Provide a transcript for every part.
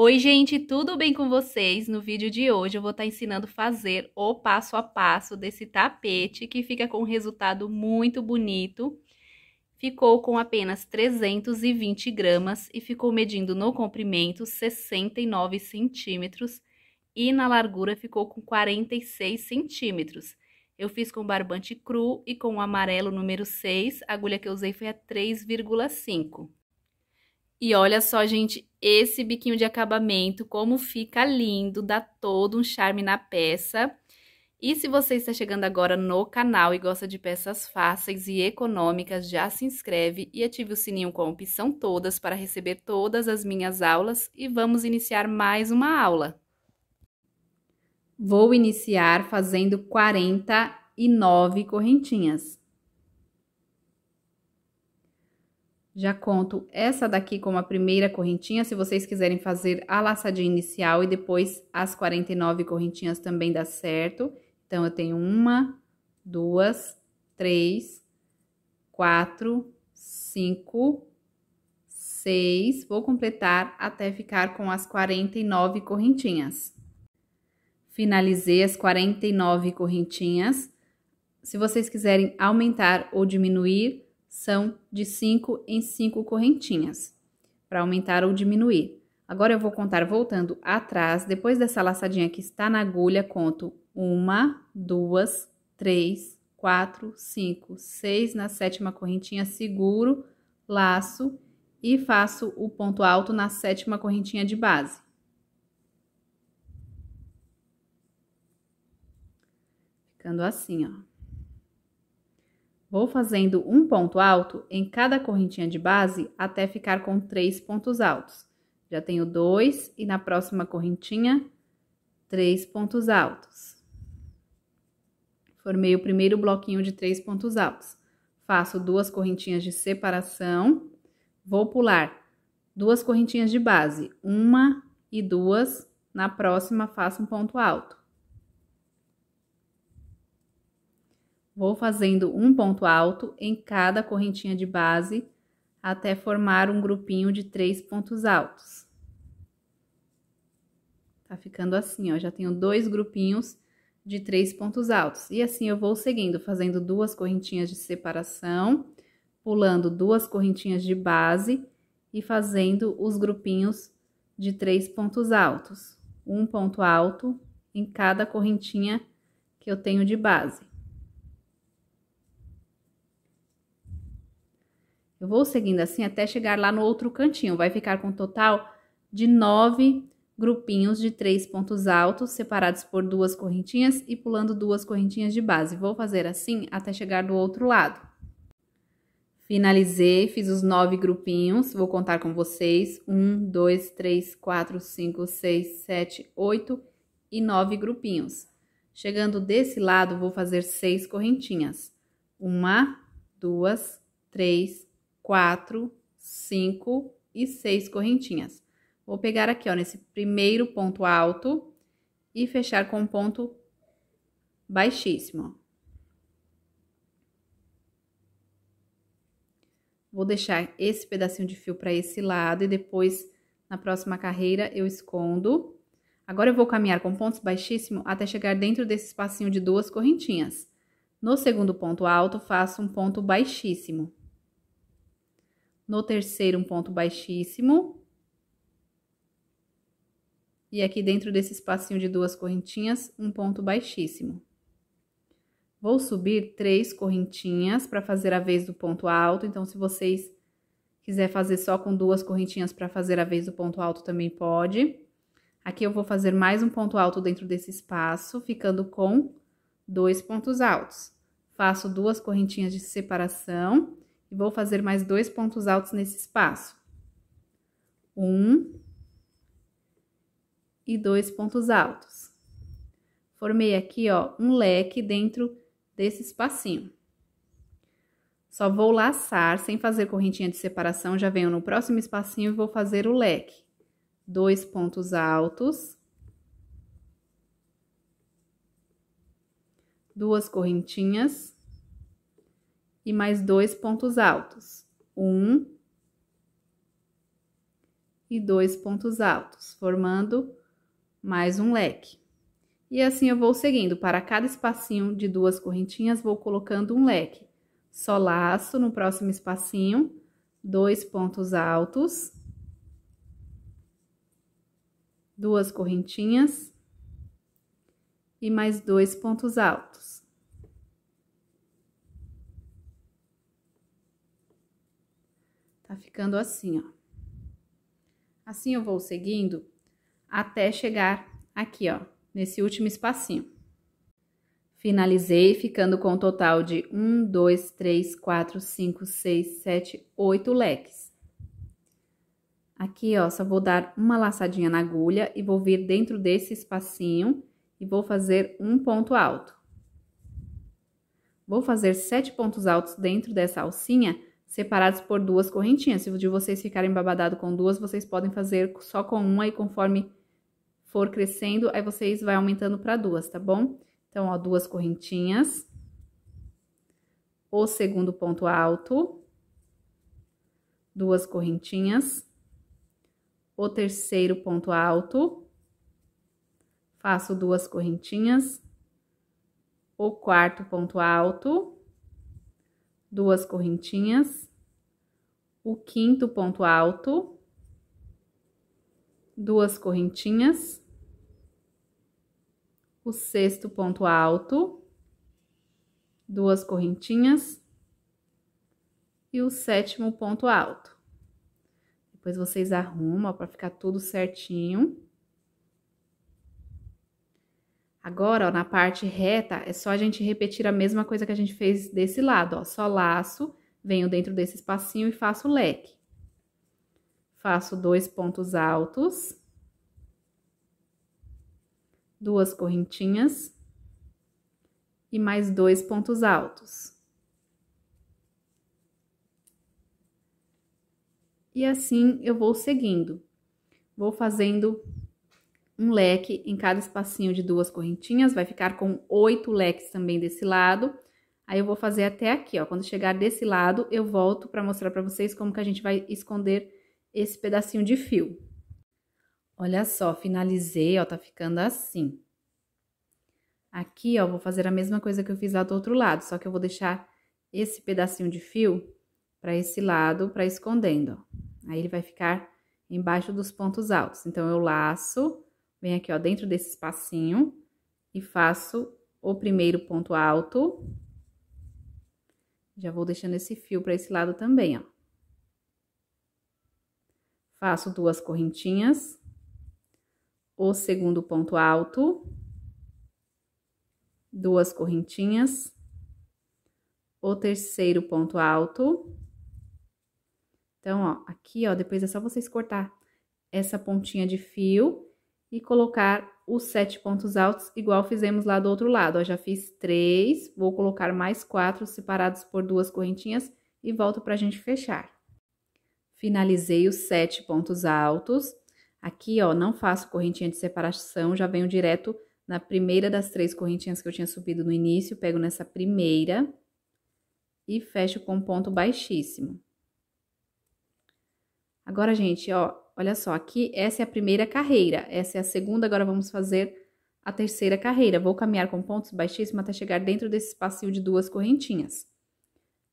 Oi, gente, tudo bem com vocês? No vídeo de hoje eu vou estar tá ensinando a fazer o passo a passo desse tapete que fica com um resultado muito bonito. Ficou com apenas 320 gramas e ficou medindo no comprimento 69 centímetros e na largura ficou com 46 centímetros. Eu fiz com barbante cru e com o amarelo número 6, a agulha que eu usei foi a 3,5. E olha só, gente, esse biquinho de acabamento, como fica lindo, dá todo um charme na peça. E se você está chegando agora no canal e gosta de peças fáceis e econômicas, já se inscreve e ative o sininho com a opção todas para receber todas as minhas aulas e vamos iniciar mais uma aula. Vou iniciar fazendo 49 correntinhas. Já conto essa daqui como a primeira correntinha, se vocês quiserem fazer a laçadinha inicial e depois as 49 correntinhas também dá certo. Então, eu tenho uma, duas, três, quatro, cinco, seis. Vou completar até ficar com as 49 correntinhas. Finalizei as 49 correntinhas. Se vocês quiserem aumentar ou diminuir são de 5 em 5 correntinhas, para aumentar ou diminuir. Agora eu vou contar voltando atrás, depois dessa laçadinha que está na agulha, conto uma, duas, três, quatro, cinco, seis na sétima correntinha, seguro, laço e faço o ponto alto na sétima correntinha de base. Ficando assim, ó. Vou fazendo um ponto alto em cada correntinha de base até ficar com três pontos altos. Já tenho dois e na próxima correntinha, três pontos altos. Formei o primeiro bloquinho de três pontos altos. Faço duas correntinhas de separação. Vou pular duas correntinhas de base, uma e duas. Na próxima, faço um ponto alto. Vou fazendo um ponto alto em cada correntinha de base até formar um grupinho de três pontos altos. Tá ficando assim, ó, já tenho dois grupinhos de três pontos altos. E assim eu vou seguindo, fazendo duas correntinhas de separação, pulando duas correntinhas de base e fazendo os grupinhos de três pontos altos. Um ponto alto em cada correntinha que eu tenho de base. Eu vou seguindo assim até chegar lá no outro cantinho. Vai ficar com um total de nove grupinhos de três pontos altos, separados por duas correntinhas e pulando duas correntinhas de base. Vou fazer assim até chegar do outro lado. Finalizei, fiz os nove grupinhos, vou contar com vocês. Um, dois, três, quatro, cinco, seis, sete, oito e nove grupinhos. Chegando desse lado, vou fazer seis correntinhas. Uma, duas, três, quatro, cinco e seis correntinhas. Vou pegar aqui, ó, nesse primeiro ponto alto e fechar com um ponto baixíssimo. Vou deixar esse pedacinho de fio para esse lado e depois, na próxima carreira, eu escondo. Agora, eu vou caminhar com pontos baixíssimos até chegar dentro desse espacinho de duas correntinhas. No segundo ponto alto, faço um ponto baixíssimo no terceiro um ponto baixíssimo. E aqui dentro desse espacinho de duas correntinhas, um ponto baixíssimo. Vou subir três correntinhas para fazer a vez do ponto alto, então se vocês quiser fazer só com duas correntinhas para fazer a vez do ponto alto também pode. Aqui eu vou fazer mais um ponto alto dentro desse espaço, ficando com dois pontos altos. Faço duas correntinhas de separação e vou fazer mais dois pontos altos nesse espaço. Um e dois pontos altos. Formei aqui, ó, um leque dentro desse espacinho. Só vou laçar, sem fazer correntinha de separação, já venho no próximo espacinho e vou fazer o leque. Dois pontos altos. Duas correntinhas e mais dois pontos altos. Um e dois pontos altos, formando mais um leque. E assim eu vou seguindo, para cada espacinho de duas correntinhas, vou colocando um leque. Só laço no próximo espacinho, dois pontos altos, duas correntinhas e mais dois pontos altos. ficando assim, ó. Assim eu vou seguindo até chegar aqui, ó, nesse último espacinho. Finalizei ficando com um total de 1, 2, 3, 4, 5, 6, 7, 8 leques. Aqui, ó, só vou dar uma laçadinha na agulha e vou vir dentro desse espacinho e vou fazer um ponto alto. Vou fazer sete pontos altos dentro dessa alcinha separados por duas correntinhas. Se de vocês ficarem babadado com duas, vocês podem fazer só com uma e conforme for crescendo, aí vocês vai aumentando para duas, tá bom? Então, ó, duas correntinhas. O segundo ponto alto. Duas correntinhas. O terceiro ponto alto. Faço duas correntinhas. O quarto ponto alto duas correntinhas, o quinto ponto alto, duas correntinhas, o sexto ponto alto, duas correntinhas e o sétimo ponto alto. Depois vocês arrumam para ficar tudo certinho. Agora, ó, na parte reta, é só a gente repetir a mesma coisa que a gente fez desse lado, ó. Só laço, venho dentro desse espacinho e faço leque. Faço dois pontos altos. Duas correntinhas. E mais dois pontos altos. E assim eu vou seguindo. Vou fazendo um leque em cada espacinho de duas correntinhas, vai ficar com oito leques também desse lado. Aí eu vou fazer até aqui, ó, quando chegar desse lado, eu volto para mostrar para vocês como que a gente vai esconder esse pedacinho de fio. Olha só, finalizei, ó, tá ficando assim. Aqui, ó, vou fazer a mesma coisa que eu fiz lá do outro lado, só que eu vou deixar esse pedacinho de fio para esse lado, para escondendo, ó. Aí ele vai ficar embaixo dos pontos altos. Então, eu laço Venho aqui, ó, dentro desse espacinho e faço o primeiro ponto alto. Já vou deixando esse fio para esse lado também, ó. Faço duas correntinhas. O segundo ponto alto. Duas correntinhas. O terceiro ponto alto. Então, ó, aqui, ó, depois é só vocês cortar essa pontinha de fio e colocar os sete pontos altos, igual fizemos lá do outro lado. Ó, já fiz três, vou colocar mais quatro separados por duas correntinhas e volto para a gente fechar. Finalizei os sete pontos altos. Aqui, ó, não faço correntinha de separação, já venho direto na primeira das três correntinhas que eu tinha subido no início, pego nessa primeira e fecho com ponto baixíssimo. Agora, gente, ó, Olha só, aqui essa é a primeira carreira, essa é a segunda, agora vamos fazer a terceira carreira. Vou caminhar com pontos baixíssimos até chegar dentro desse espacinho de duas correntinhas.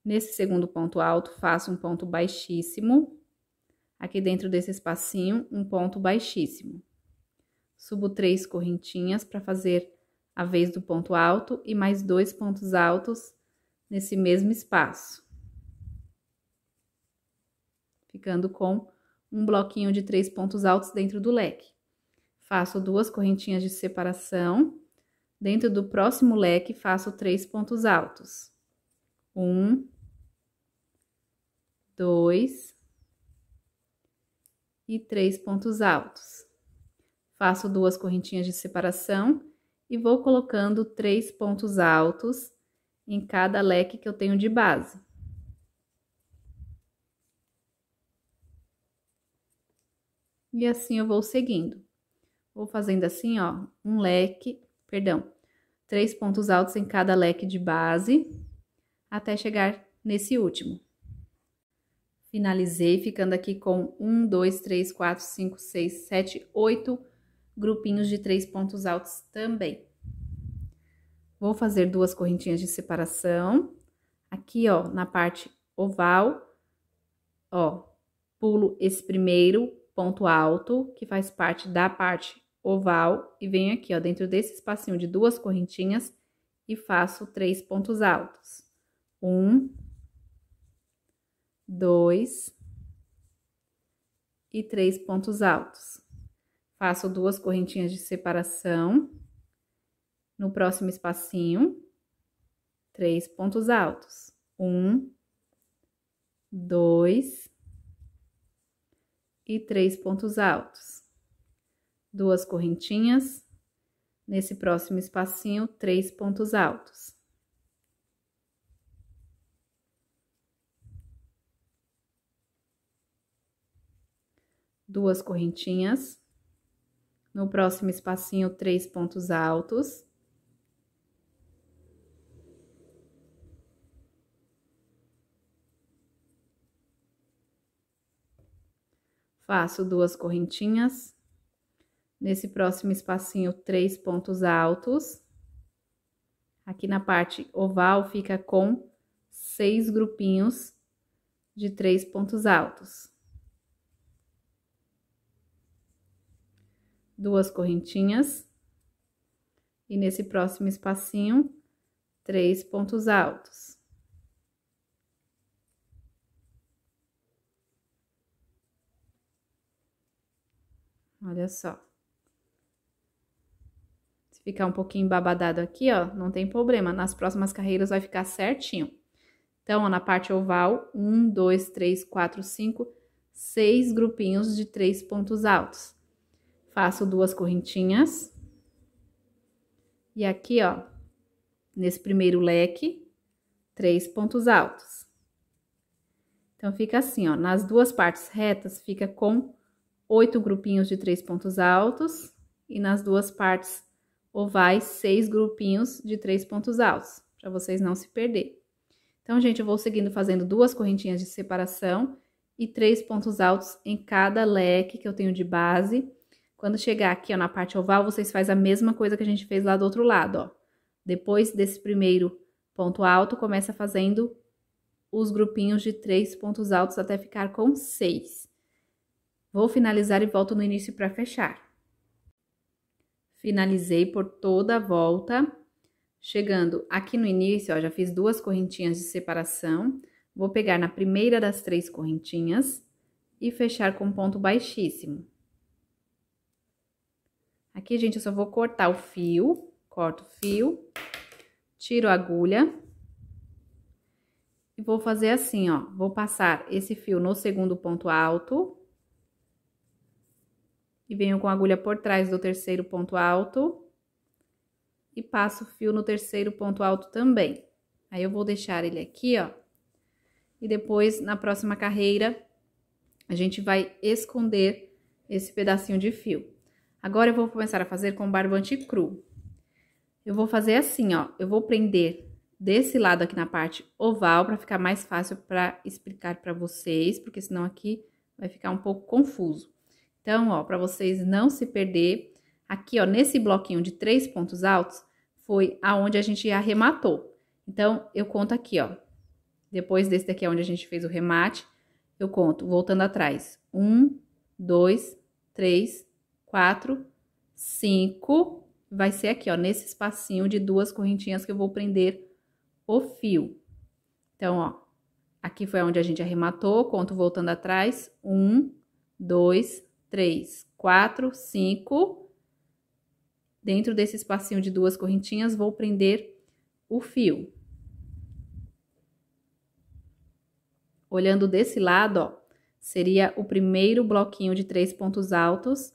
Nesse segundo ponto alto, faço um ponto baixíssimo. Aqui dentro desse espacinho, um ponto baixíssimo. Subo três correntinhas para fazer a vez do ponto alto e mais dois pontos altos nesse mesmo espaço. Ficando com um bloquinho de três pontos altos dentro do leque. Faço duas correntinhas de separação. Dentro do próximo leque, faço três pontos altos. Um, dois e três pontos altos. Faço duas correntinhas de separação e vou colocando três pontos altos em cada leque que eu tenho de base. e assim eu vou seguindo. Vou fazendo assim, ó, um leque, perdão, três pontos altos em cada leque de base, até chegar nesse último. Finalizei, ficando aqui com um, dois, três, quatro, cinco, seis, sete, oito grupinhos de três pontos altos também. Vou fazer duas correntinhas de separação. Aqui, ó, na parte oval, ó, pulo esse primeiro, ponto alto, que faz parte da parte oval, e venho aqui, ó, dentro desse espacinho de duas correntinhas, e faço três pontos altos. Um, dois e três pontos altos. Faço duas correntinhas de separação no próximo espacinho, três pontos altos. Um, dois e três pontos altos. Duas correntinhas. Nesse próximo espacinho, três pontos altos. Duas correntinhas. No próximo espacinho, três pontos altos. Faço duas correntinhas. Nesse próximo espacinho, três pontos altos. Aqui na parte oval fica com seis grupinhos de três pontos altos. Duas correntinhas. E nesse próximo espacinho, três pontos altos. Olha só. Se ficar um pouquinho babadado aqui, ó, não tem problema. Nas próximas carreiras vai ficar certinho. Então, ó, na parte oval, um, dois, três, quatro, cinco, seis grupinhos de três pontos altos. Faço duas correntinhas. E aqui, ó, nesse primeiro leque, três pontos altos. Então, fica assim, ó, nas duas partes retas, fica com oito grupinhos de três pontos altos e nas duas partes ovais, seis grupinhos de três pontos altos, para vocês não se perder. Então, gente, eu vou seguindo fazendo duas correntinhas de separação e três pontos altos em cada leque que eu tenho de base. Quando chegar aqui, ó, na parte oval, vocês fazem a mesma coisa que a gente fez lá do outro lado, ó. Depois desse primeiro ponto alto, começa fazendo os grupinhos de três pontos altos até ficar com seis. Vou finalizar e volto no início para fechar. Finalizei por toda a volta. Chegando aqui no início, ó, já fiz duas correntinhas de separação. Vou pegar na primeira das três correntinhas e fechar com ponto baixíssimo. Aqui, gente, eu só vou cortar o fio, corto o fio, tiro a agulha e vou fazer assim, ó. Vou passar esse fio no segundo ponto alto e venho com a agulha por trás do terceiro ponto alto e passo o fio no terceiro ponto alto também. Aí eu vou deixar ele aqui, ó. E depois, na próxima carreira, a gente vai esconder esse pedacinho de fio. Agora, eu vou começar a fazer com barbante cru. Eu vou fazer assim, ó. Eu vou prender desse lado aqui na parte oval, para ficar mais fácil para explicar para vocês, porque senão aqui vai ficar um pouco confuso. Então, ó, para vocês não se perder, aqui, ó, nesse bloquinho de três pontos altos, foi aonde a gente arrematou. Então, eu conto aqui, ó. Depois desse daqui, é onde a gente fez o remate, eu conto, voltando atrás. Um, dois, três, quatro, cinco. Vai ser aqui, ó, nesse espacinho de duas correntinhas que eu vou prender o fio. Então, ó, aqui foi onde a gente arrematou, conto voltando atrás. Um, dois, três, quatro, cinco. Dentro desse espacinho de duas correntinhas, vou prender o fio. Olhando desse lado, ó, seria o primeiro bloquinho de três pontos altos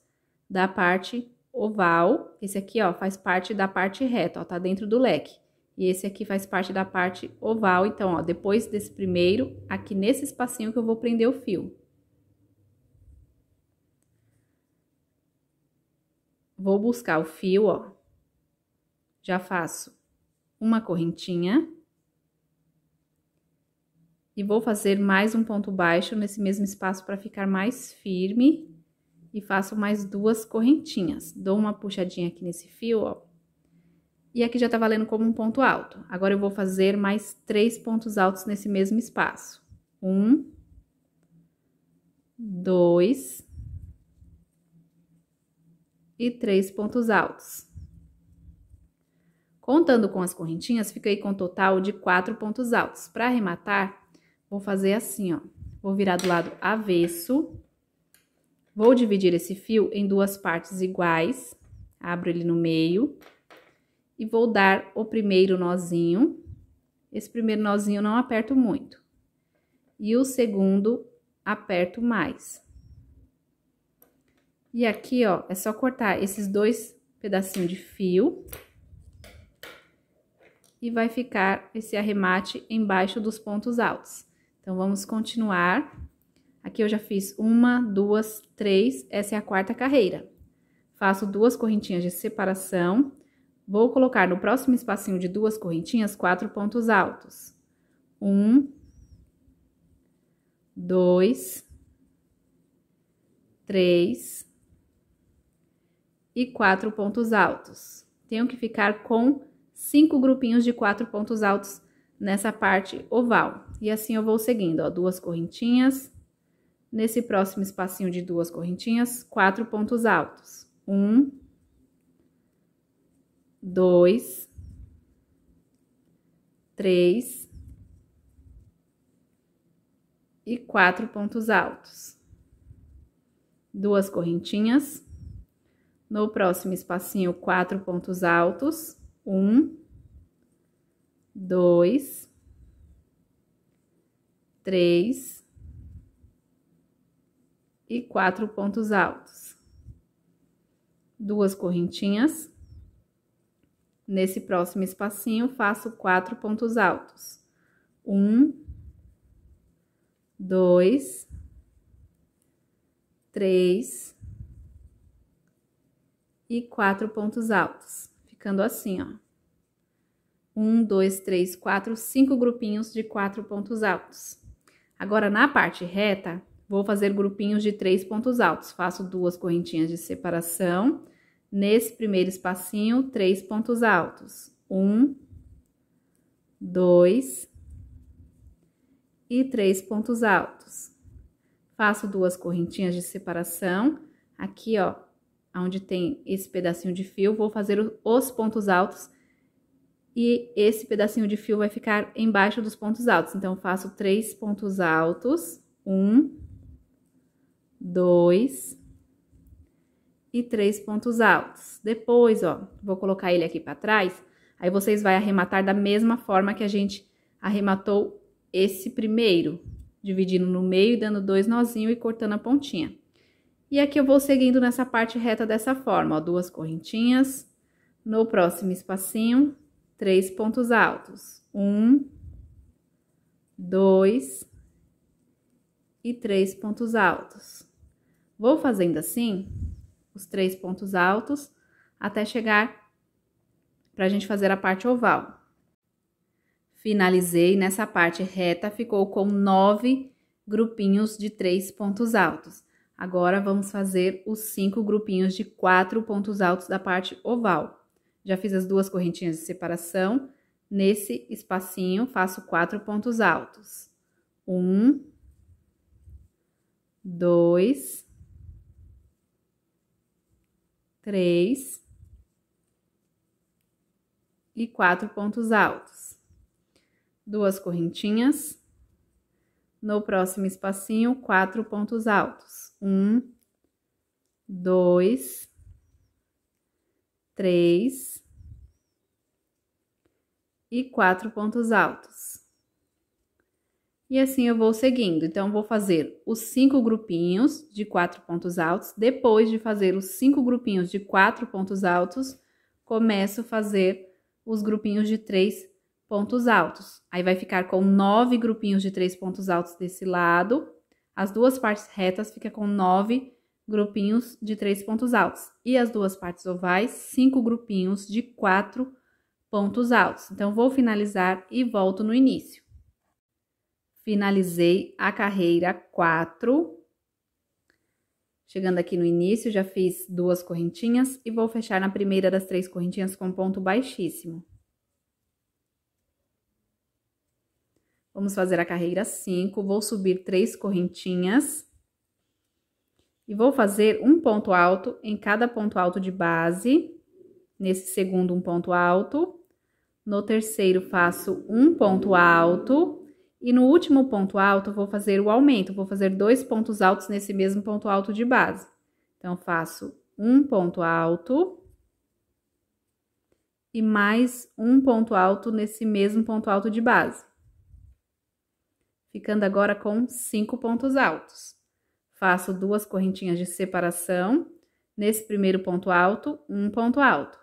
da parte oval. Esse aqui, ó, faz parte da parte reta, ó, tá dentro do leque. E esse aqui faz parte da parte oval. Então, ó, depois desse primeiro, aqui nesse espacinho que eu vou prender o fio. Vou buscar o fio, ó. Já faço uma correntinha. E vou fazer mais um ponto baixo nesse mesmo espaço para ficar mais firme. E faço mais duas correntinhas. Dou uma puxadinha aqui nesse fio, ó. E aqui já tá valendo como um ponto alto. Agora eu vou fazer mais três pontos altos nesse mesmo espaço. Um, dois, e três pontos altos. Contando com as correntinhas, fiquei com um total de quatro pontos altos. Para arrematar, vou fazer assim, ó. Vou virar do lado avesso. Vou dividir esse fio em duas partes iguais. Abro ele no meio. E vou dar o primeiro nozinho. Esse primeiro nozinho não aperto muito. E o segundo aperto mais. E aqui, ó, é só cortar esses dois pedacinhos de fio. E vai ficar esse arremate embaixo dos pontos altos. Então, vamos continuar. Aqui eu já fiz uma, duas, três, essa é a quarta carreira. Faço duas correntinhas de separação. Vou colocar no próximo espacinho de duas correntinhas, quatro pontos altos. Um, dois, três, e quatro pontos altos. Tenho que ficar com cinco grupinhos de quatro pontos altos nessa parte oval. E assim eu vou seguindo, ó, duas correntinhas, nesse próximo espacinho de duas correntinhas, quatro pontos altos. Um, dois, três e quatro pontos altos. Duas correntinhas no próximo espacinho, quatro pontos altos. Um, dois, três e quatro pontos altos. Duas correntinhas. Nesse próximo espacinho, faço quatro pontos altos. Um, dois, três e quatro pontos altos, ficando assim, ó. Um, dois, três, quatro, cinco grupinhos de quatro pontos altos. Agora, na parte reta, vou fazer grupinhos de três pontos altos. Faço duas correntinhas de separação. Nesse primeiro espacinho, três pontos altos. Um, dois e três pontos altos. Faço duas correntinhas de separação. Aqui, ó, onde tem esse pedacinho de fio, vou fazer os pontos altos e esse pedacinho de fio vai ficar embaixo dos pontos altos. Então, faço três pontos altos, um, dois e três pontos altos. Depois, ó, vou colocar ele aqui para trás, aí vocês vão arrematar da mesma forma que a gente arrematou esse primeiro, dividindo no meio, dando dois nozinhos e cortando a pontinha. E aqui eu vou seguindo nessa parte reta dessa forma, ó, duas correntinhas. No próximo espacinho, três pontos altos. Um, dois e três pontos altos. Vou fazendo assim, os três pontos altos, até chegar para a gente fazer a parte oval. Finalizei nessa parte reta, ficou com nove grupinhos de três pontos altos. Agora vamos fazer os cinco grupinhos de quatro pontos altos da parte oval. Já fiz as duas correntinhas de separação. Nesse espacinho, faço quatro pontos altos. Um, dois, três e quatro pontos altos. Duas correntinhas. No próximo espacinho, quatro pontos altos. Um, dois, três e quatro pontos altos. E assim eu vou seguindo. Então, vou fazer os cinco grupinhos de quatro pontos altos. Depois de fazer os cinco grupinhos de quatro pontos altos, começo a fazer os grupinhos de três pontos altos. Aí vai ficar com nove grupinhos de três pontos altos desse lado as duas partes retas fica com nove grupinhos de três pontos altos. E as duas partes ovais, cinco grupinhos de quatro pontos altos. Então, vou finalizar e volto no início. Finalizei a carreira 4. Chegando aqui no início, já fiz duas correntinhas e vou fechar na primeira das três correntinhas com ponto baixíssimo. Vamos fazer a carreira 5, vou subir três correntinhas. E vou fazer um ponto alto em cada ponto alto de base. Nesse segundo, um ponto alto. No terceiro, faço um ponto alto. E no último ponto alto, vou fazer o aumento. Vou fazer dois pontos altos nesse mesmo ponto alto de base. Então, faço um ponto alto e mais um ponto alto nesse mesmo ponto alto de base ficando agora com cinco pontos altos. Faço duas correntinhas de separação, nesse primeiro ponto alto, um ponto alto.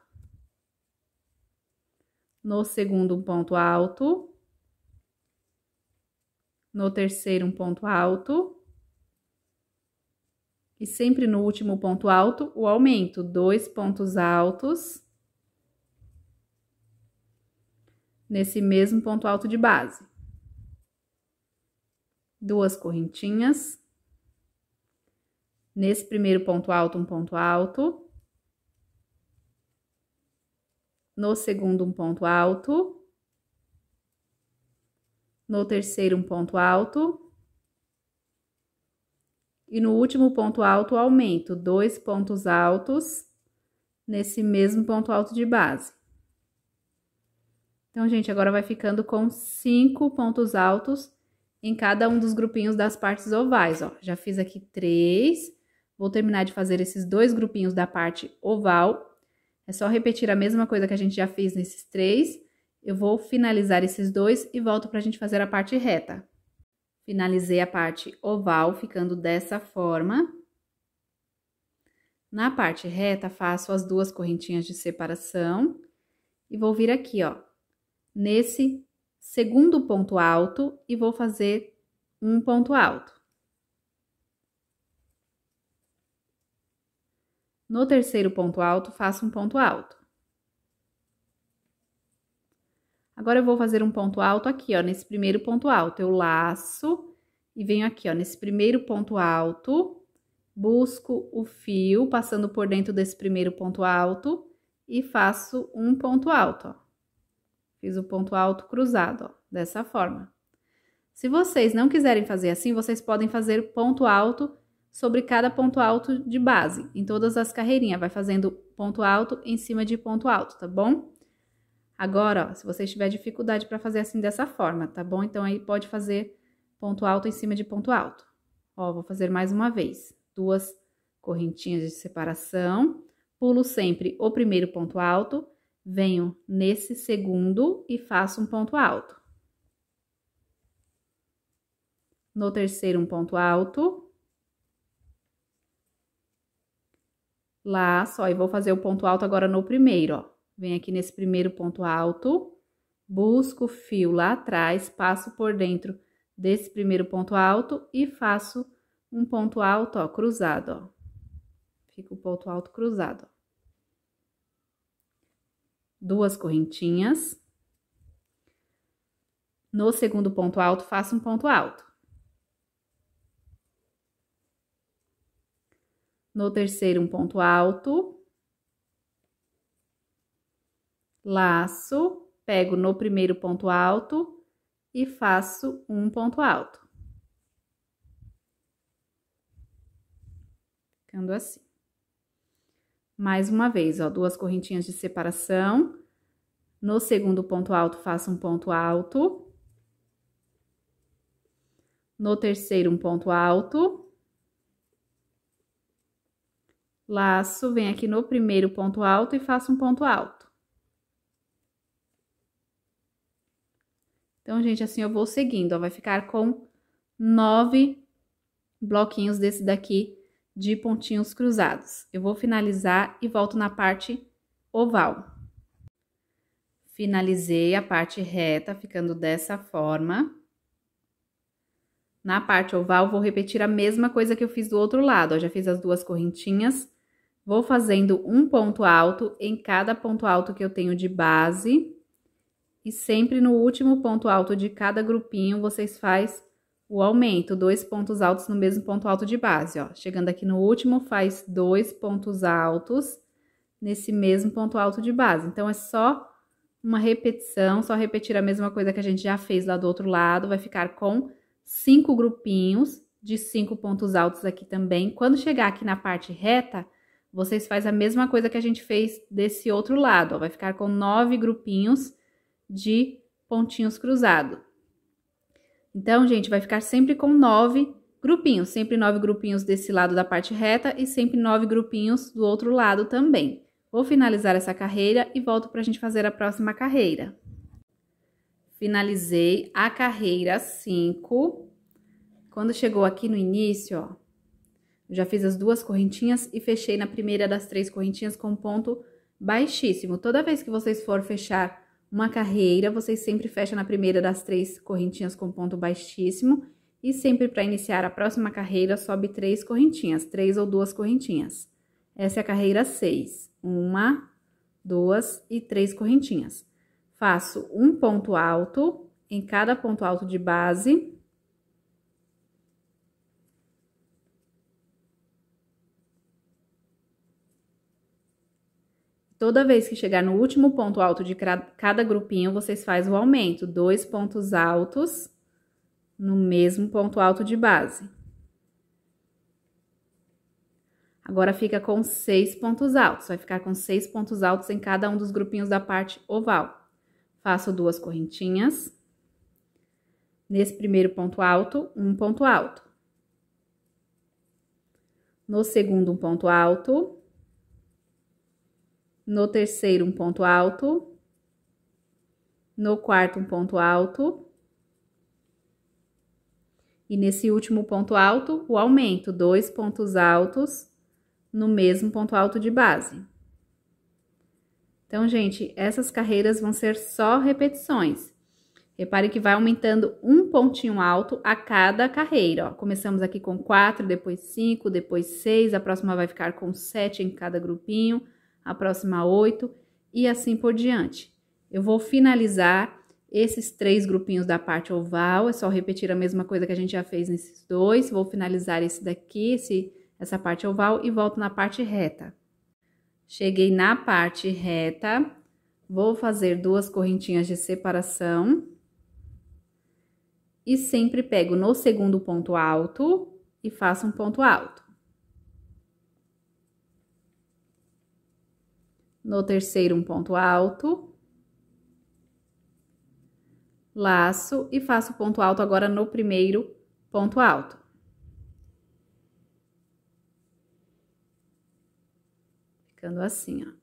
No segundo, um ponto alto. No terceiro, um ponto alto. E sempre no último ponto alto, o aumento, dois pontos altos. Nesse mesmo ponto alto de base duas correntinhas. Nesse primeiro ponto alto, um ponto alto. No segundo, um ponto alto. No terceiro, um ponto alto. E no último ponto alto, aumento dois pontos altos nesse mesmo ponto alto de base. Então, gente, agora vai ficando com cinco pontos altos em cada um dos grupinhos das partes ovais, ó. Já fiz aqui três, vou terminar de fazer esses dois grupinhos da parte oval. É só repetir a mesma coisa que a gente já fez nesses três. Eu vou finalizar esses dois e volto pra gente fazer a parte reta. Finalizei a parte oval, ficando dessa forma. Na parte reta, faço as duas correntinhas de separação e vou vir aqui, ó, nesse segundo ponto alto e vou fazer um ponto alto. No terceiro ponto alto, faço um ponto alto. Agora, eu vou fazer um ponto alto aqui, ó, nesse primeiro ponto alto. Eu laço e venho aqui, ó, nesse primeiro ponto alto, busco o fio passando por dentro desse primeiro ponto alto e faço um ponto alto, ó. Fiz o ponto alto cruzado, ó, dessa forma. Se vocês não quiserem fazer assim, vocês podem fazer ponto alto sobre cada ponto alto de base, em todas as carreirinhas. Vai fazendo ponto alto em cima de ponto alto, tá bom? Agora, ó, se vocês tiver dificuldade para fazer assim dessa forma, tá bom? Então, aí pode fazer ponto alto em cima de ponto alto. Ó, vou fazer mais uma vez. Duas correntinhas de separação. Pulo sempre o primeiro ponto alto venho nesse segundo e faço um ponto alto. No terceiro, um ponto alto. Lá, só, e vou fazer o ponto alto agora no primeiro, ó. Venho aqui nesse primeiro ponto alto, busco o fio lá atrás, passo por dentro desse primeiro ponto alto e faço um ponto alto, ó, cruzado, ó. Fica o ponto alto cruzado, ó duas correntinhas. No segundo ponto alto, faço um ponto alto. No terceiro, um ponto alto. Laço, pego no primeiro ponto alto e faço um ponto alto. Ficando assim. Mais uma vez, ó, duas correntinhas de separação. No segundo ponto alto, faça um ponto alto. No terceiro, um ponto alto. Laço, vem aqui no primeiro ponto alto e faço um ponto alto. Então, gente, assim eu vou seguindo, ó, vai ficar com nove bloquinhos desse daqui de pontinhos cruzados. Eu vou finalizar e volto na parte oval. Finalizei a parte reta, ficando dessa forma. Na parte oval, vou repetir a mesma coisa que eu fiz do outro lado. Eu já fiz as duas correntinhas. Vou fazendo um ponto alto em cada ponto alto que eu tenho de base. E sempre no último ponto alto de cada grupinho, vocês faz o aumento, dois pontos altos no mesmo ponto alto de base, ó. Chegando aqui no último, faz dois pontos altos nesse mesmo ponto alto de base. Então, é só uma repetição, só repetir a mesma coisa que a gente já fez lá do outro lado, vai ficar com cinco grupinhos de cinco pontos altos aqui também. Quando chegar aqui na parte reta, vocês fazem a mesma coisa que a gente fez desse outro lado, ó. Vai ficar com nove grupinhos de pontinhos cruzados. Então, gente, vai ficar sempre com nove grupinhos, sempre nove grupinhos desse lado da parte reta e sempre nove grupinhos do outro lado também. Vou finalizar essa carreira e volto para a gente fazer a próxima carreira. Finalizei a carreira 5. Quando chegou aqui no início, ó, já fiz as duas correntinhas e fechei na primeira das três correntinhas com ponto baixíssimo. Toda vez que vocês for fechar uma carreira, vocês sempre fecham na primeira das três correntinhas com ponto baixíssimo e sempre para iniciar a próxima carreira sobe três correntinhas, três ou duas correntinhas. Essa é a carreira 6. Uma, duas e três correntinhas. Faço um ponto alto em cada ponto alto de base Toda vez que chegar no último ponto alto de cada grupinho, vocês fazem o aumento, dois pontos altos no mesmo ponto alto de base. Agora fica com seis pontos altos, vai ficar com seis pontos altos em cada um dos grupinhos da parte oval. Faço duas correntinhas. Nesse primeiro ponto alto, um ponto alto. No segundo, um ponto alto. No terceiro, um ponto alto. No quarto, um ponto alto. E nesse último ponto alto, o aumento, dois pontos altos no mesmo ponto alto de base. Então, gente, essas carreiras vão ser só repetições. Repare que vai aumentando um pontinho alto a cada carreira, ó. Começamos aqui com quatro, depois cinco, depois seis, a próxima vai ficar com sete em cada grupinho a próxima 8 e assim por diante. Eu vou finalizar esses três grupinhos da parte oval, é só repetir a mesma coisa que a gente já fez nesses dois. Vou finalizar esse daqui, esse, essa parte oval e volto na parte reta. Cheguei na parte reta, vou fazer duas correntinhas de separação. E sempre pego no segundo ponto alto e faço um ponto alto. no terceiro um ponto alto, laço e faço ponto alto agora no primeiro ponto alto. Ficando assim, ó.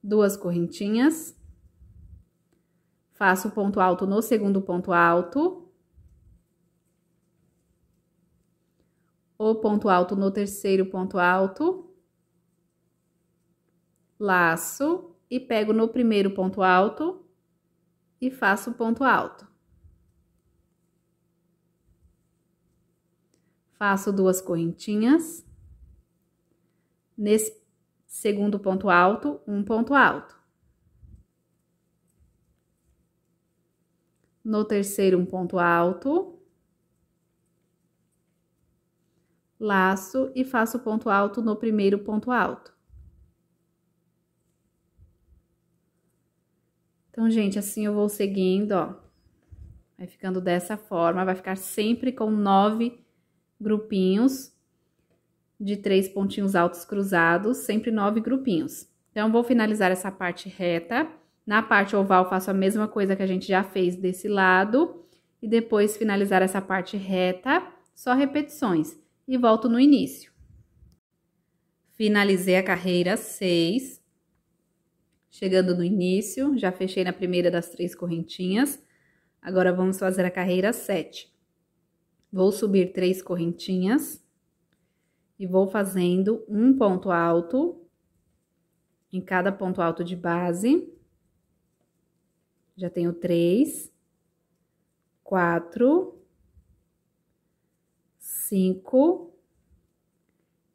Duas correntinhas. Faço ponto alto no segundo ponto alto. O ponto alto no terceiro ponto alto laço e pego no primeiro ponto alto e faço ponto alto. Faço duas correntinhas. Nesse segundo ponto alto, um ponto alto. No terceiro, um ponto alto. Laço e faço ponto alto no primeiro ponto alto. Então, gente, assim eu vou seguindo, ó. Vai ficando dessa forma, vai ficar sempre com nove grupinhos de três pontinhos altos cruzados, sempre nove grupinhos. Então, vou finalizar essa parte reta. Na parte oval, faço a mesma coisa que a gente já fez desse lado. E depois, finalizar essa parte reta, só repetições. E volto no início. Finalizei a carreira 6, Chegando no início, já fechei na primeira das três correntinhas. Agora, vamos fazer a carreira 7. Vou subir três correntinhas e vou fazendo um ponto alto em cada ponto alto de base. Já tenho três, quatro, cinco,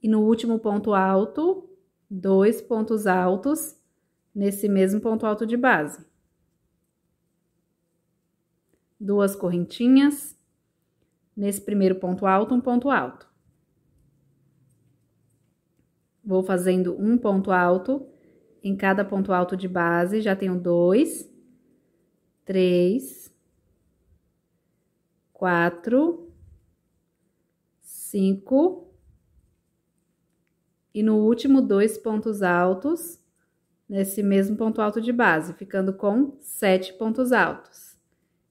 e no último ponto alto, dois pontos altos nesse mesmo ponto alto de base. Duas correntinhas, nesse primeiro ponto alto, um ponto alto. Vou fazendo um ponto alto em cada ponto alto de base, já tenho dois, três, quatro, cinco, e no último, dois pontos altos nesse mesmo ponto alto de base, ficando com sete pontos altos.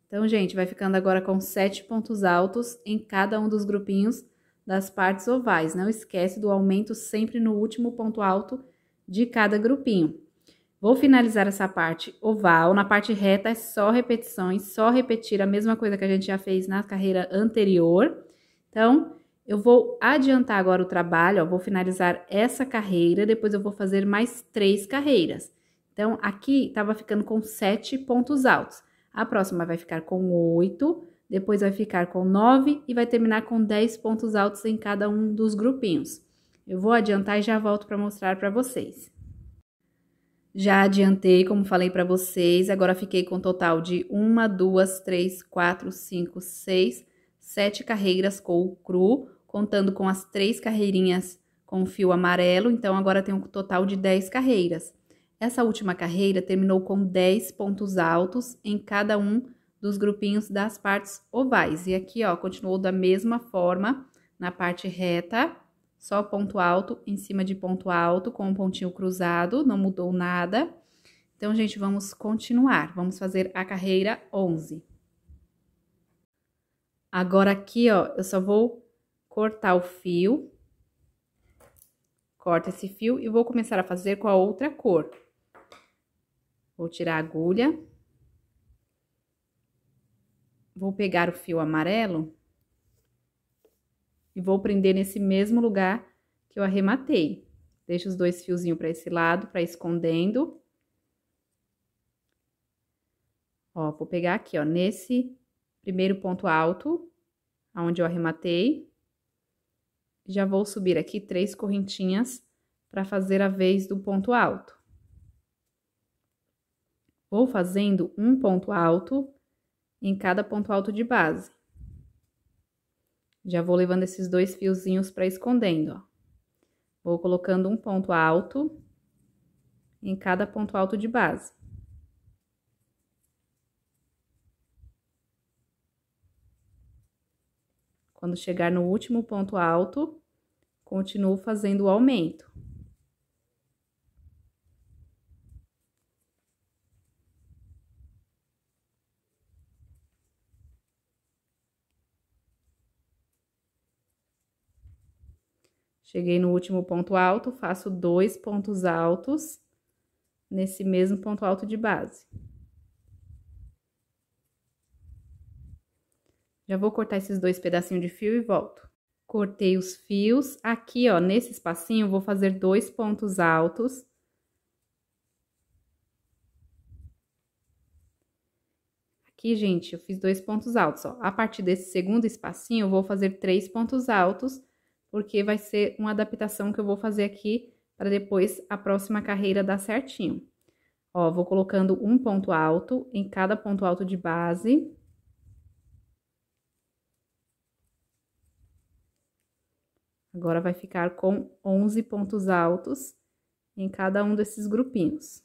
Então, gente, vai ficando agora com sete pontos altos em cada um dos grupinhos das partes ovais. Não esquece do aumento sempre no último ponto alto de cada grupinho. Vou finalizar essa parte oval. Na parte reta é só repetições, só repetir a mesma coisa que a gente já fez na carreira anterior. Então, eu vou adiantar agora o trabalho, ó, vou finalizar essa carreira, depois eu vou fazer mais três carreiras. Então, aqui estava ficando com sete pontos altos. A próxima vai ficar com oito, depois vai ficar com nove e vai terminar com dez pontos altos em cada um dos grupinhos. Eu vou adiantar e já volto para mostrar para vocês. Já adiantei, como falei para vocês, agora fiquei com um total de uma, duas, três, quatro, cinco, seis, sete carreiras com o cru, contando com as três carreirinhas com fio amarelo, então agora tem um total de 10 carreiras. Essa última carreira terminou com 10 pontos altos em cada um dos grupinhos das partes ovais. E aqui, ó, continuou da mesma forma na parte reta, só ponto alto em cima de ponto alto com um pontinho cruzado, não mudou nada. Então, gente, vamos continuar. Vamos fazer a carreira 11. Agora aqui, ó, eu só vou cortar o fio. Corta esse fio e vou começar a fazer com a outra cor. Vou tirar a agulha. Vou pegar o fio amarelo. E vou prender nesse mesmo lugar que eu arrematei. Deixa os dois fiozinhos para esse lado, para escondendo. Ó, vou pegar aqui, ó, nesse primeiro ponto alto, aonde eu arrematei já vou subir aqui três correntinhas para fazer a vez do ponto alto. Vou fazendo um ponto alto em cada ponto alto de base. Já vou levando esses dois fiozinhos para escondendo, ó. Vou colocando um ponto alto em cada ponto alto de base. Quando chegar no último ponto alto, continuo fazendo o aumento. Cheguei no último ponto alto, faço dois pontos altos nesse mesmo ponto alto de base. Já vou cortar esses dois pedacinhos de fio e volto. Cortei os fios. Aqui, ó, nesse espacinho, vou fazer dois pontos altos. Aqui, gente, eu fiz dois pontos altos, ó. A partir desse segundo espacinho, eu vou fazer três pontos altos, porque vai ser uma adaptação que eu vou fazer aqui para depois a próxima carreira dar certinho. Ó, vou colocando um ponto alto em cada ponto alto de base. Agora vai ficar com 11 pontos altos em cada um desses grupinhos.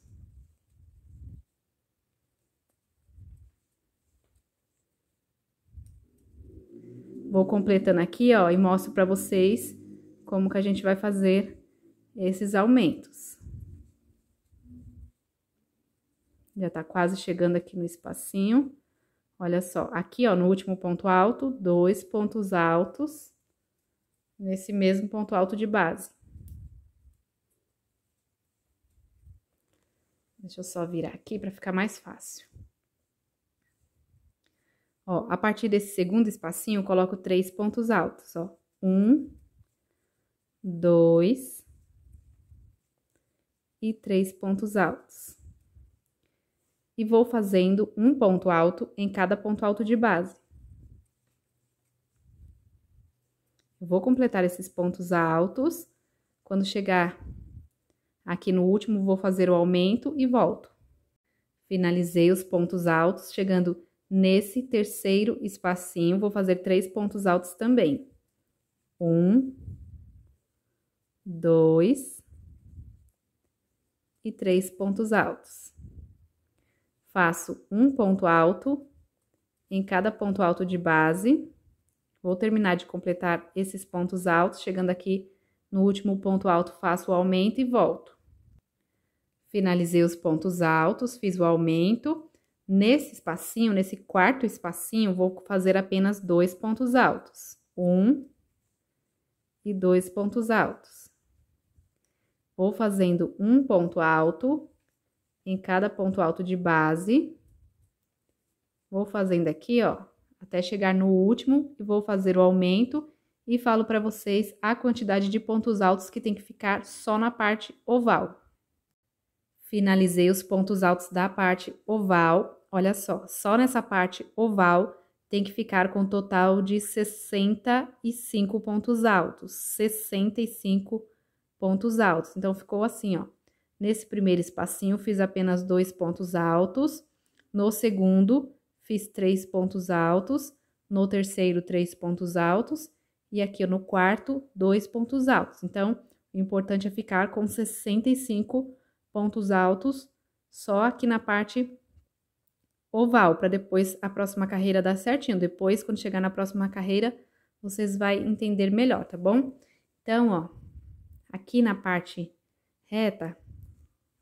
Vou completando aqui, ó, e mostro para vocês como que a gente vai fazer esses aumentos. Já tá quase chegando aqui no espacinho. Olha só, aqui, ó, no último ponto alto, dois pontos altos nesse mesmo ponto alto de base. Deixa eu só virar aqui para ficar mais fácil. Ó, a partir desse segundo espacinho, eu coloco três pontos altos, ó. Um, dois e três pontos altos. E vou fazendo um ponto alto em cada ponto alto de base. Vou completar esses pontos altos. Quando chegar aqui no último, vou fazer o aumento e volto. Finalizei os pontos altos, chegando nesse terceiro espacinho, vou fazer três pontos altos também. Um, dois e três pontos altos. Faço um ponto alto em cada ponto alto de base. Vou terminar de completar esses pontos altos, chegando aqui no último ponto alto, faço o aumento e volto. Finalizei os pontos altos, fiz o aumento. Nesse espacinho, nesse quarto espacinho, vou fazer apenas dois pontos altos. Um e dois pontos altos. Vou fazendo um ponto alto em cada ponto alto de base. Vou fazendo aqui, ó, até chegar no último e vou fazer o aumento e falo para vocês a quantidade de pontos altos que tem que ficar só na parte oval. Finalizei os pontos altos da parte oval. Olha só, só nessa parte oval tem que ficar com um total de 65 pontos altos. 65 pontos altos. Então, ficou assim, ó. Nesse primeiro espacinho, fiz apenas dois pontos altos. No segundo, fiz três pontos altos, no terceiro, três pontos altos, e aqui no quarto, dois pontos altos. Então, o importante é ficar com 65 pontos altos só aqui na parte oval, para depois a próxima carreira dar certinho. Depois, quando chegar na próxima carreira, vocês vão entender melhor, tá bom? Então, ó, aqui na parte reta,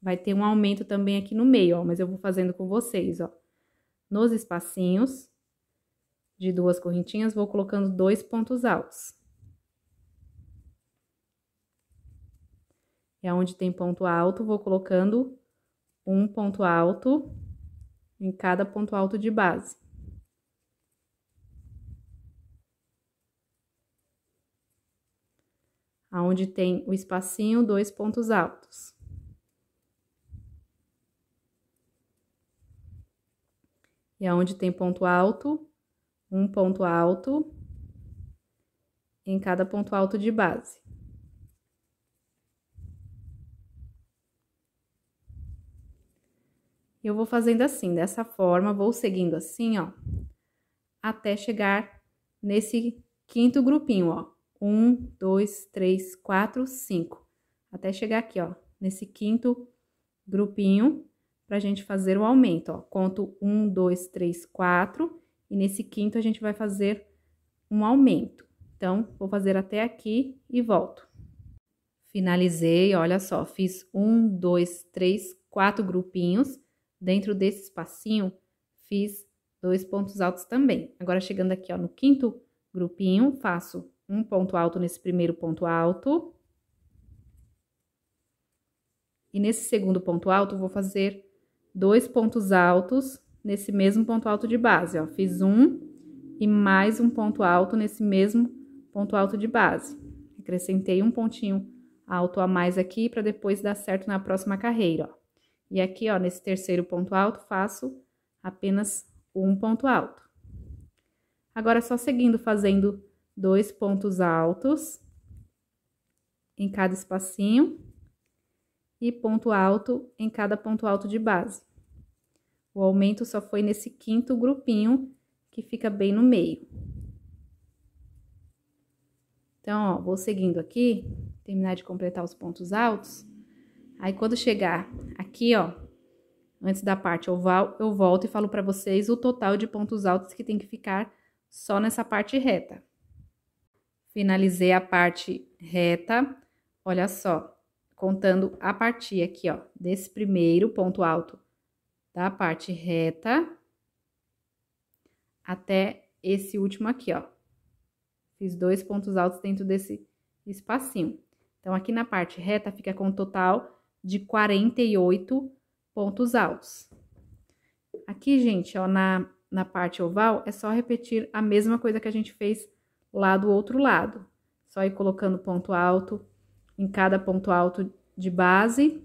vai ter um aumento também aqui no meio, ó, mas eu vou fazendo com vocês, ó nos espacinhos de duas correntinhas, vou colocando dois pontos altos. E aonde tem ponto alto, vou colocando um ponto alto em cada ponto alto de base. Aonde tem o espacinho, dois pontos altos. E aonde tem ponto alto, um ponto alto em cada ponto alto de base. E eu vou fazendo assim, dessa forma, vou seguindo assim, ó, até chegar nesse quinto grupinho, ó. Um, dois, três, quatro, cinco. Até chegar aqui, ó, nesse quinto grupinho para a gente fazer o aumento. Ó. Conto um, dois, três, quatro, e nesse quinto a gente vai fazer um aumento. Então, vou fazer até aqui e volto. Finalizei, olha só, fiz um, dois, três, quatro grupinhos. Dentro desse espacinho, fiz dois pontos altos também. Agora, chegando aqui, ó, no quinto grupinho, faço um ponto alto nesse primeiro ponto alto. E nesse segundo ponto alto, vou fazer dois pontos altos nesse mesmo ponto alto de base, ó. Fiz um e mais um ponto alto nesse mesmo ponto alto de base. Acrescentei um pontinho alto a mais aqui para depois dar certo na próxima carreira, ó. E aqui, ó, nesse terceiro ponto alto, faço apenas um ponto alto. Agora, só seguindo fazendo dois pontos altos em cada espacinho e ponto alto em cada ponto alto de base. O aumento só foi nesse quinto grupinho que fica bem no meio. Então, ó, vou seguindo aqui, terminar de completar os pontos altos. Aí, quando chegar aqui, ó, antes da parte oval, eu volto e falo para vocês o total de pontos altos que tem que ficar só nessa parte reta. Finalizei a parte reta. Olha só, contando a partir aqui, ó, desse primeiro ponto alto da parte reta até esse último aqui, ó. Fiz dois pontos altos dentro desse espacinho. Então, aqui na parte reta fica com um total de 48 pontos altos. Aqui, gente, ó, na, na parte oval, é só repetir a mesma coisa que a gente fez lá do outro lado. Só ir colocando ponto alto, em cada ponto alto de base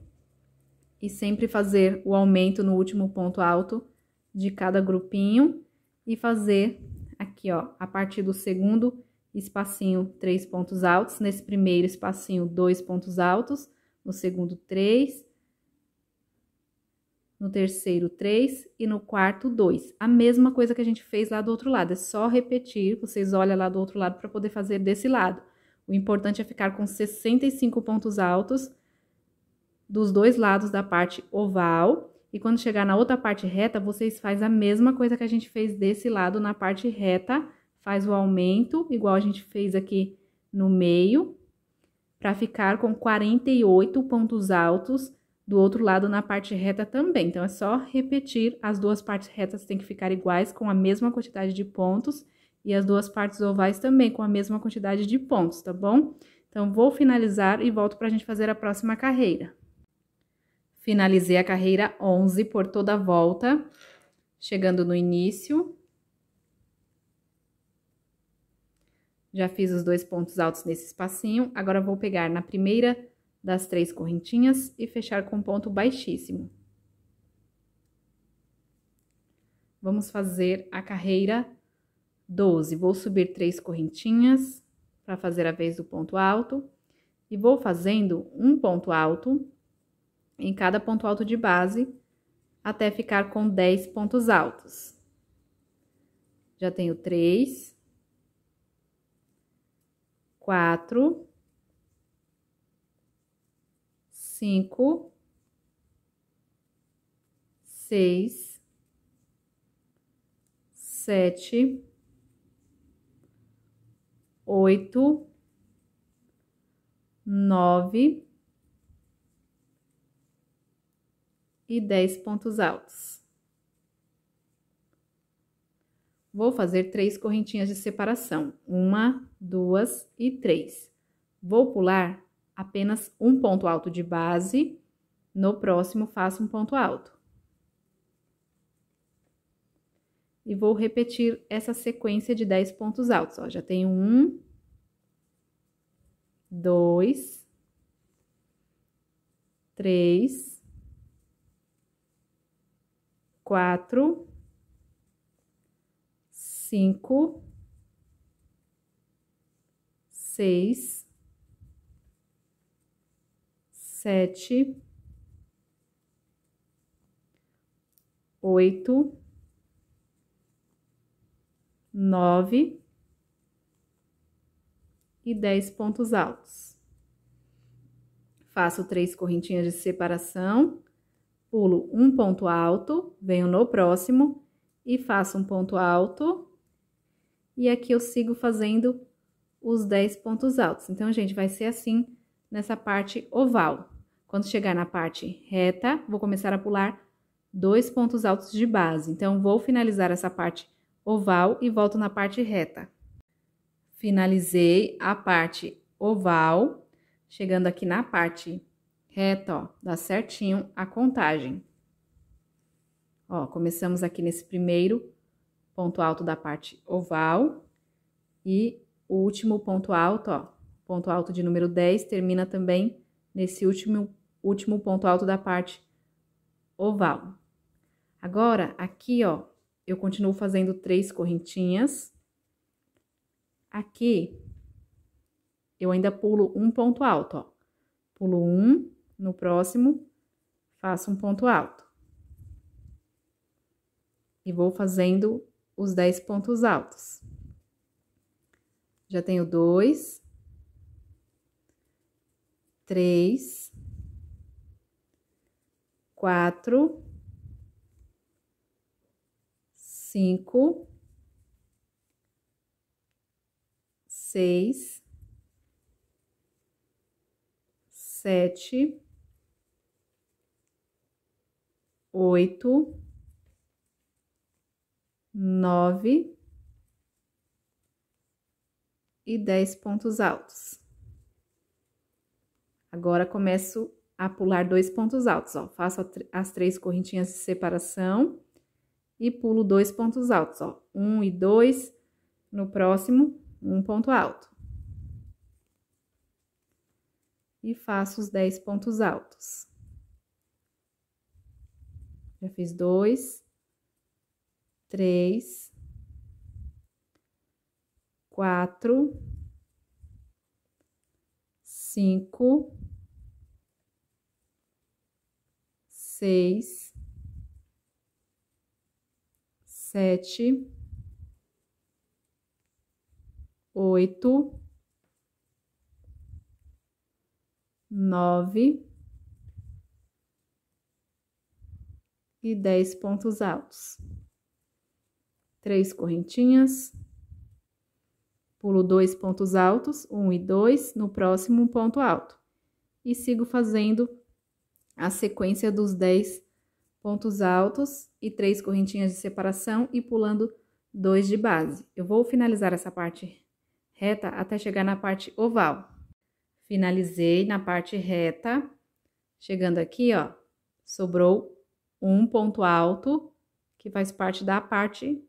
e sempre fazer o aumento no último ponto alto de cada grupinho e fazer aqui, ó, a partir do segundo espacinho, três pontos altos, nesse primeiro espacinho, dois pontos altos, no segundo, três, no terceiro, três e no quarto, dois. A mesma coisa que a gente fez lá do outro lado, é só repetir, vocês olham lá do outro lado para poder fazer desse lado. O importante é ficar com 65 pontos altos dos dois lados da parte oval. E quando chegar na outra parte reta, vocês faz a mesma coisa que a gente fez desse lado na parte reta. Faz o aumento, igual a gente fez aqui no meio, para ficar com 48 pontos altos do outro lado na parte reta também. Então, é só repetir, as duas partes retas têm que ficar iguais com a mesma quantidade de pontos e as duas partes ovais também com a mesma quantidade de pontos, tá bom? Então, vou finalizar e volto para a gente fazer a próxima carreira. Finalizei a carreira 11 por toda a volta, chegando no início. Já fiz os dois pontos altos nesse espacinho, agora vou pegar na primeira das três correntinhas e fechar com ponto baixíssimo. Vamos fazer a carreira 12, vou subir três correntinhas para fazer a vez do ponto alto e vou fazendo um ponto alto em cada ponto alto de base até ficar com 10 pontos altos. Já tenho 3, 4, 5, 6, 7, oito, nove e dez pontos altos. Vou fazer três correntinhas de separação, uma, duas e três. Vou pular apenas um ponto alto de base, no próximo faço um ponto alto. e vou repetir essa sequência de 10 pontos altos. Ó, já tenho um, dois, três, quatro, cinco, seis, sete, oito, 9 e 10 pontos altos. Faço três correntinhas de separação, pulo um ponto alto, venho no próximo e faço um ponto alto. E aqui eu sigo fazendo os 10 pontos altos. Então, gente, vai ser assim nessa parte oval. Quando chegar na parte reta, vou começar a pular dois pontos altos de base. Então, vou finalizar essa parte oval e volto na parte reta. Finalizei a parte oval, chegando aqui na parte reta, ó, dá certinho a contagem. Ó, começamos aqui nesse primeiro ponto alto da parte oval e o último ponto alto, ó, ponto alto de número 10, termina também nesse último, último ponto alto da parte oval. Agora, aqui, ó, eu continuo fazendo três correntinhas. Aqui, eu ainda pulo um ponto alto, ó. Pulo um, no próximo, faço um ponto alto. E vou fazendo os dez pontos altos. Já tenho dois, três, quatro, cinco, seis, sete, oito, nove e dez pontos altos. Agora começo a pular dois pontos altos, ó. Faço as três correntinhas de separação e pulo dois pontos altos, ó. Um e dois, no próximo, um ponto alto. E faço os dez pontos altos. Já fiz dois, três, quatro, cinco, seis, sete, oito, nove e dez pontos altos. Três correntinhas, pulo dois pontos altos, um e dois, no próximo um ponto alto. E sigo fazendo a sequência dos dez pontos altos e três correntinhas de separação e pulando dois de base. Eu vou finalizar essa parte reta até chegar na parte oval. Finalizei na parte reta, chegando aqui, ó, sobrou um ponto alto, que faz parte da parte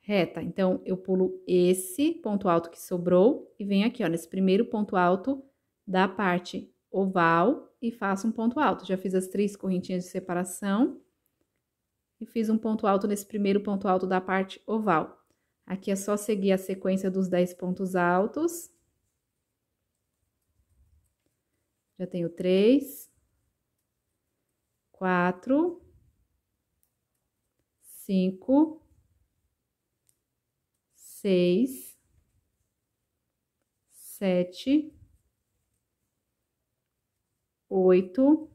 reta. Então, eu pulo esse ponto alto que sobrou e venho aqui, ó, nesse primeiro ponto alto da parte oval e faço um ponto alto. Já fiz as três correntinhas de separação e fiz um ponto alto nesse primeiro ponto alto da parte oval. Aqui é só seguir a sequência dos 10 pontos altos. Já tenho 3, 4, 5, 6, 7, 8,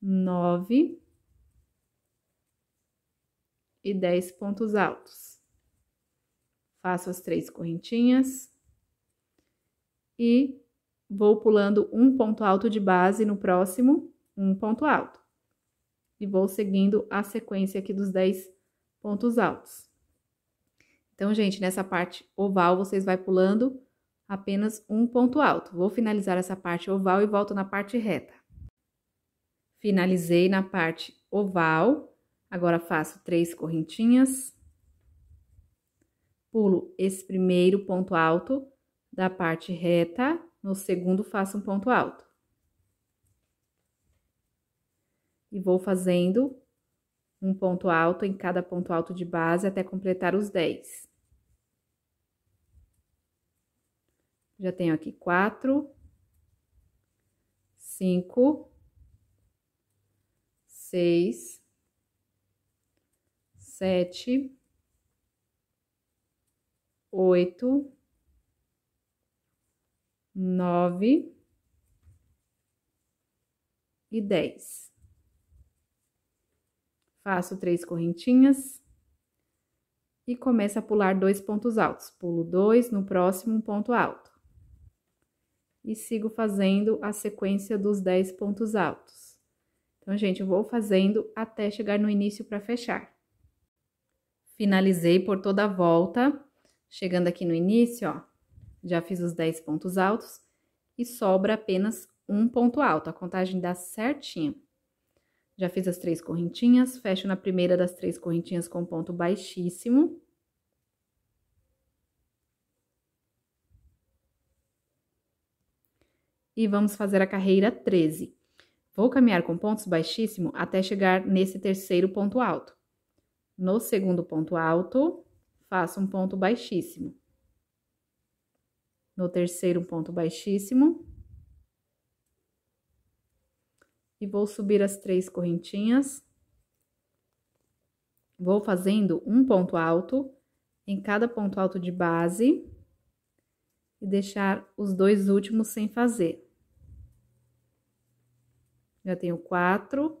9, e 10 pontos altos. Faço as três correntinhas e vou pulando um ponto alto de base no próximo, um ponto alto. E vou seguindo a sequência aqui dos 10 pontos altos. Então, gente, nessa parte oval, vocês vai pulando apenas um ponto alto. Vou finalizar essa parte oval e volto na parte reta. Finalizei na parte oval, Agora faço três correntinhas. Pulo esse primeiro ponto alto da parte reta, no segundo faço um ponto alto. E vou fazendo um ponto alto em cada ponto alto de base até completar os 10. Já tenho aqui quatro, cinco, seis, sete, oito, nove e dez. Faço três correntinhas e começo a pular dois pontos altos. Pulo dois no próximo um ponto alto. E sigo fazendo a sequência dos dez pontos altos. Então, gente, eu vou fazendo até chegar no início para fechar. Finalizei por toda a volta, chegando aqui no início, ó, já fiz os 10 pontos altos e sobra apenas um ponto alto, a contagem dá certinho. Já fiz as três correntinhas, fecho na primeira das três correntinhas com ponto baixíssimo. E vamos fazer a carreira 13. Vou caminhar com pontos baixíssimo até chegar nesse terceiro ponto alto no segundo ponto alto, faço um ponto baixíssimo. No terceiro ponto baixíssimo. E vou subir as três correntinhas. Vou fazendo um ponto alto em cada ponto alto de base e deixar os dois últimos sem fazer. Já tenho quatro,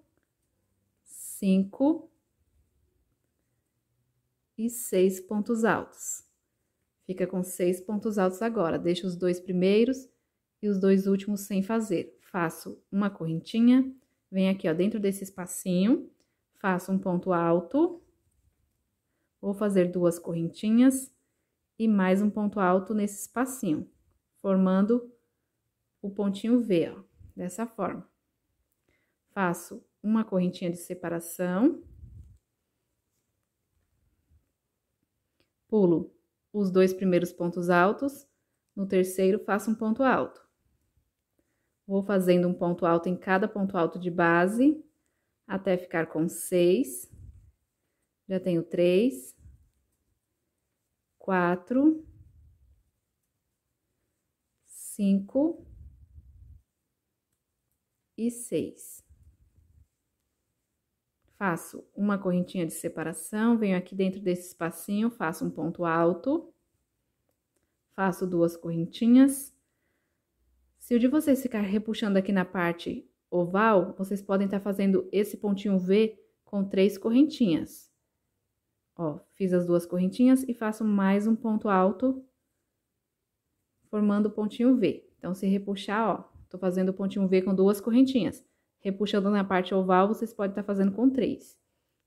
cinco, e seis pontos altos. Fica com seis pontos altos agora. Deixo os dois primeiros e os dois últimos sem fazer. Faço uma correntinha, venho aqui, ó, dentro desse espacinho, faço um ponto alto, vou fazer duas correntinhas e mais um ponto alto nesse espacinho, formando o pontinho V, ó, dessa forma. Faço uma correntinha de separação, Pulo os dois primeiros pontos altos, no terceiro faço um ponto alto. Vou fazendo um ponto alto em cada ponto alto de base, até ficar com seis. Já tenho três, quatro, cinco e seis. Faço uma correntinha de separação, venho aqui dentro desse espacinho, faço um ponto alto, faço duas correntinhas. Se o de vocês ficar repuxando aqui na parte oval, vocês podem estar tá fazendo esse pontinho V com três correntinhas. Ó, fiz as duas correntinhas e faço mais um ponto alto, formando o pontinho V. Então, se repuxar, ó, tô fazendo o pontinho V com duas correntinhas. Repuxando na parte oval, vocês podem estar fazendo com três.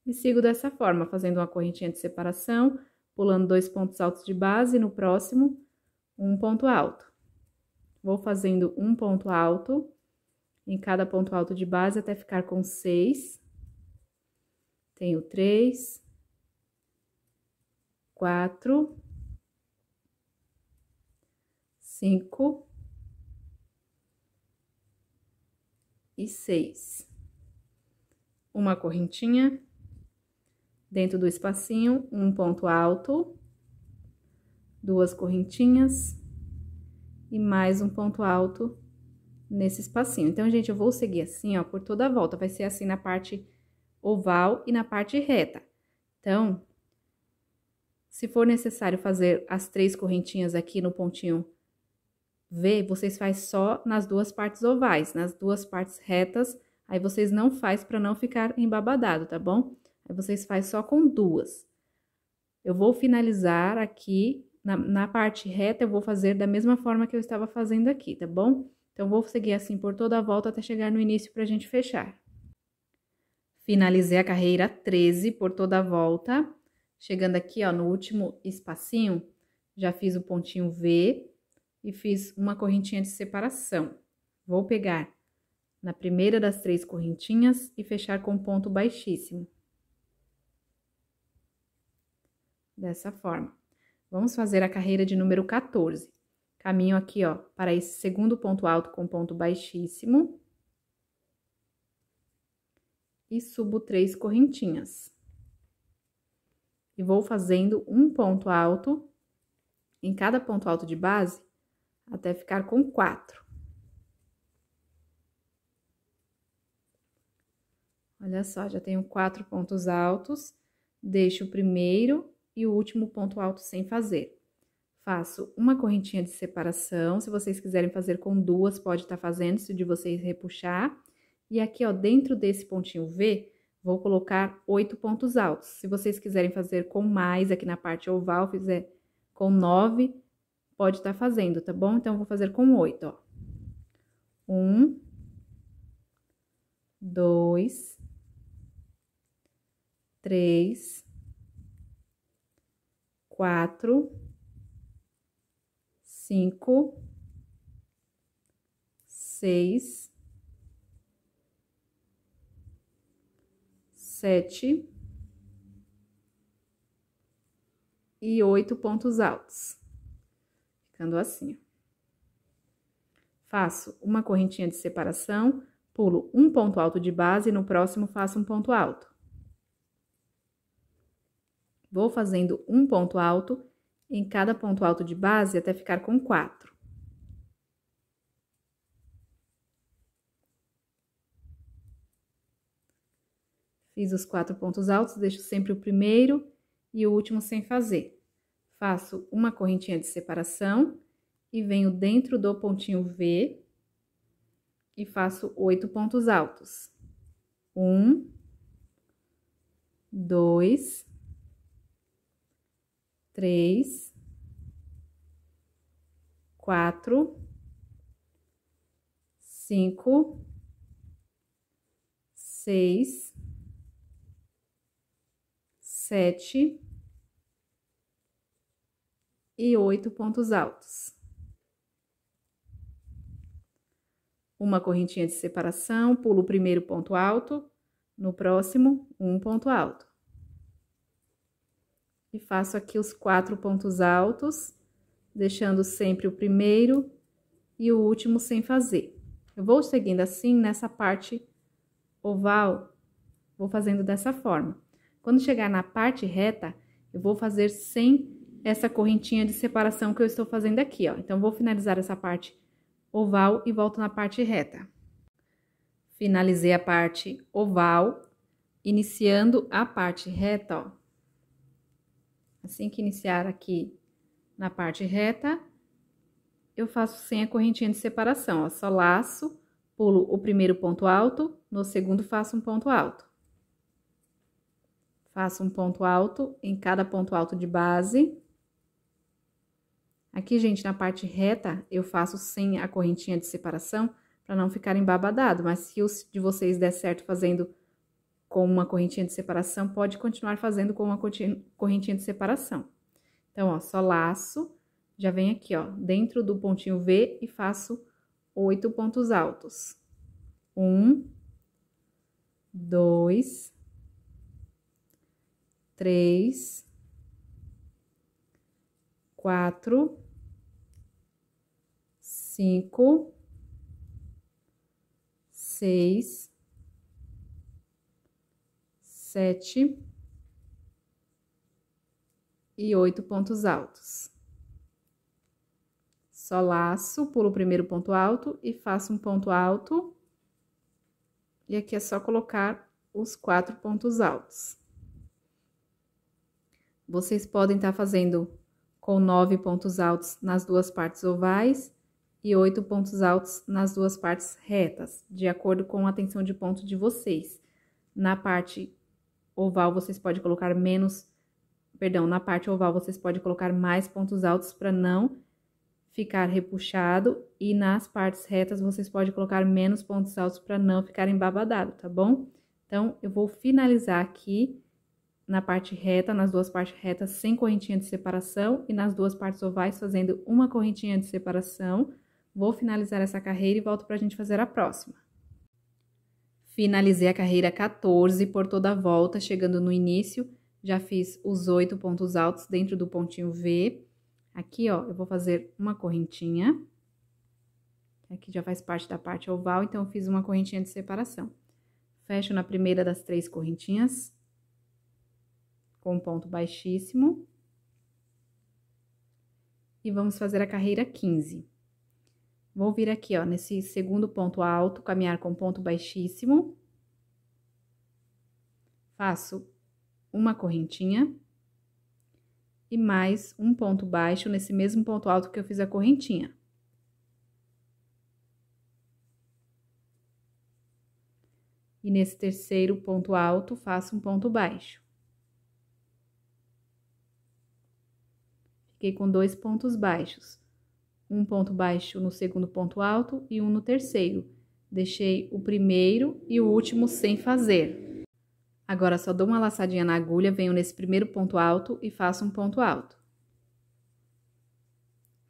E sigo dessa forma, fazendo uma correntinha de separação, pulando dois pontos altos de base, no próximo, um ponto alto. Vou fazendo um ponto alto em cada ponto alto de base até ficar com seis. Tenho três, quatro, cinco, e seis. Uma correntinha, dentro do espacinho, um ponto alto, duas correntinhas e mais um ponto alto nesse espacinho. Então, gente, eu vou seguir assim, ó, por toda a volta. Vai ser assim na parte oval e na parte reta. Então, se for necessário fazer as três correntinhas aqui no pontinho V, vocês faz só nas duas partes ovais, nas duas partes retas, aí vocês não faz para não ficar embabadado, tá bom? Aí vocês faz só com duas. Eu vou finalizar aqui, na, na parte reta eu vou fazer da mesma forma que eu estava fazendo aqui, tá bom? Então, vou seguir assim por toda a volta até chegar no início para a gente fechar. Finalizei a carreira 13 por toda a volta. Chegando aqui, ó, no último espacinho, já fiz o pontinho V, e fiz uma correntinha de separação. Vou pegar na primeira das três correntinhas e fechar com ponto baixíssimo. Dessa forma. Vamos fazer a carreira de número 14. Caminho aqui, ó, para esse segundo ponto alto com ponto baixíssimo. E subo três correntinhas. E vou fazendo um ponto alto em cada ponto alto de base, até ficar com quatro. Olha só, já tenho quatro pontos altos, deixo o primeiro e o último ponto alto sem fazer. Faço uma correntinha de separação, se vocês quiserem fazer com duas, pode estar tá fazendo, se de vocês repuxar. E aqui, ó, dentro desse pontinho V, vou colocar oito pontos altos. Se vocês quiserem fazer com mais aqui na parte oval, fizer com nove, pode estar tá fazendo, tá bom? Então, vou fazer com oito, ó. Um, dois, três, quatro, cinco, seis, sete e oito pontos altos ficando assim. Faço uma correntinha de separação, pulo um ponto alto de base e no próximo faço um ponto alto. Vou fazendo um ponto alto em cada ponto alto de base até ficar com quatro. Fiz os quatro pontos altos, deixo sempre o primeiro e o último sem fazer faço uma correntinha de separação e venho dentro do pontinho V e faço oito pontos altos. Um, dois, três, quatro, cinco, seis, sete, e oito pontos altos. Uma correntinha de separação, pulo o primeiro ponto alto, no próximo, um ponto alto. E faço aqui os quatro pontos altos, deixando sempre o primeiro e o último sem fazer. Eu vou seguindo assim nessa parte oval, vou fazendo dessa forma. Quando chegar na parte reta, eu vou fazer sem essa correntinha de separação que eu estou fazendo aqui, ó. Então, vou finalizar essa parte oval e volto na parte reta. Finalizei a parte oval, iniciando a parte reta, ó. Assim que iniciar aqui na parte reta, eu faço sem a correntinha de separação, ó. Só laço, pulo o primeiro ponto alto, no segundo faço um ponto alto. Faço um ponto alto em cada ponto alto de base Aqui, gente, na parte reta, eu faço sem a correntinha de separação, para não ficar embabadado. Mas se os de vocês der certo fazendo com uma correntinha de separação, pode continuar fazendo com uma correntinha de separação. Então, ó, só laço, já vem aqui, ó, dentro do pontinho V e faço oito pontos altos. Um, dois, três, quatro, cinco, seis, sete e oito pontos altos. Só laço, pulo o primeiro ponto alto e faço um ponto alto. E aqui é só colocar os quatro pontos altos. Vocês podem estar tá fazendo com nove pontos altos nas duas partes ovais e oito pontos altos nas duas partes retas, de acordo com a tensão de ponto de vocês. Na parte oval vocês podem colocar menos, perdão, na parte oval vocês podem colocar mais pontos altos para não ficar repuxado e nas partes retas vocês podem colocar menos pontos altos para não ficar embabadado, tá bom? Então, eu vou finalizar aqui na parte reta, nas duas partes retas sem correntinha de separação e nas duas partes ovais fazendo uma correntinha de separação Vou finalizar essa carreira e volto para a gente fazer a próxima. Finalizei a carreira 14 por toda a volta, chegando no início, já fiz os oito pontos altos dentro do pontinho V. Aqui, ó, eu vou fazer uma correntinha. Aqui já faz parte da parte oval, então eu fiz uma correntinha de separação. Fecho na primeira das três correntinhas, com um ponto baixíssimo. E vamos fazer a carreira 15. Vou vir aqui, ó, nesse segundo ponto alto, caminhar com ponto baixíssimo. Faço uma correntinha e mais um ponto baixo nesse mesmo ponto alto que eu fiz a correntinha. E nesse terceiro ponto alto, faço um ponto baixo. Fiquei com dois pontos baixos um ponto baixo no segundo ponto alto e um no terceiro. Deixei o primeiro e o último sem fazer. Agora só dou uma laçadinha na agulha, venho nesse primeiro ponto alto e faço um ponto alto.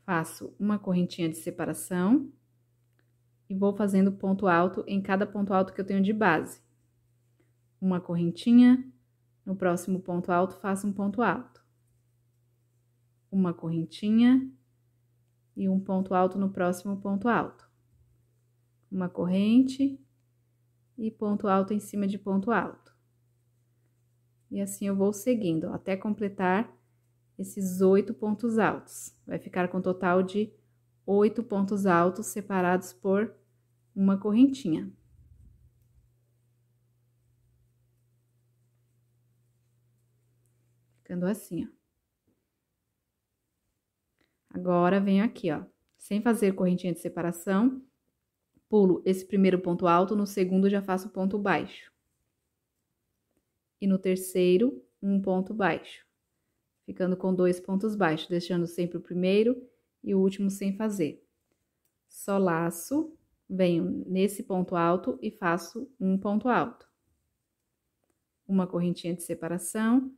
Faço uma correntinha de separação e vou fazendo ponto alto em cada ponto alto que eu tenho de base. Uma correntinha, no próximo ponto alto faço um ponto alto. Uma correntinha, e um ponto alto no próximo ponto alto. Uma corrente e ponto alto em cima de ponto alto. E assim eu vou seguindo ó, até completar esses oito pontos altos. Vai ficar com um total de oito pontos altos separados por uma correntinha. Ficando assim, ó. Agora venho aqui, ó, sem fazer correntinha de separação, pulo esse primeiro ponto alto, no segundo já faço ponto baixo. E no terceiro, um ponto baixo. Ficando com dois pontos baixos, deixando sempre o primeiro e o último sem fazer. Só laço, venho nesse ponto alto e faço um ponto alto. Uma correntinha de separação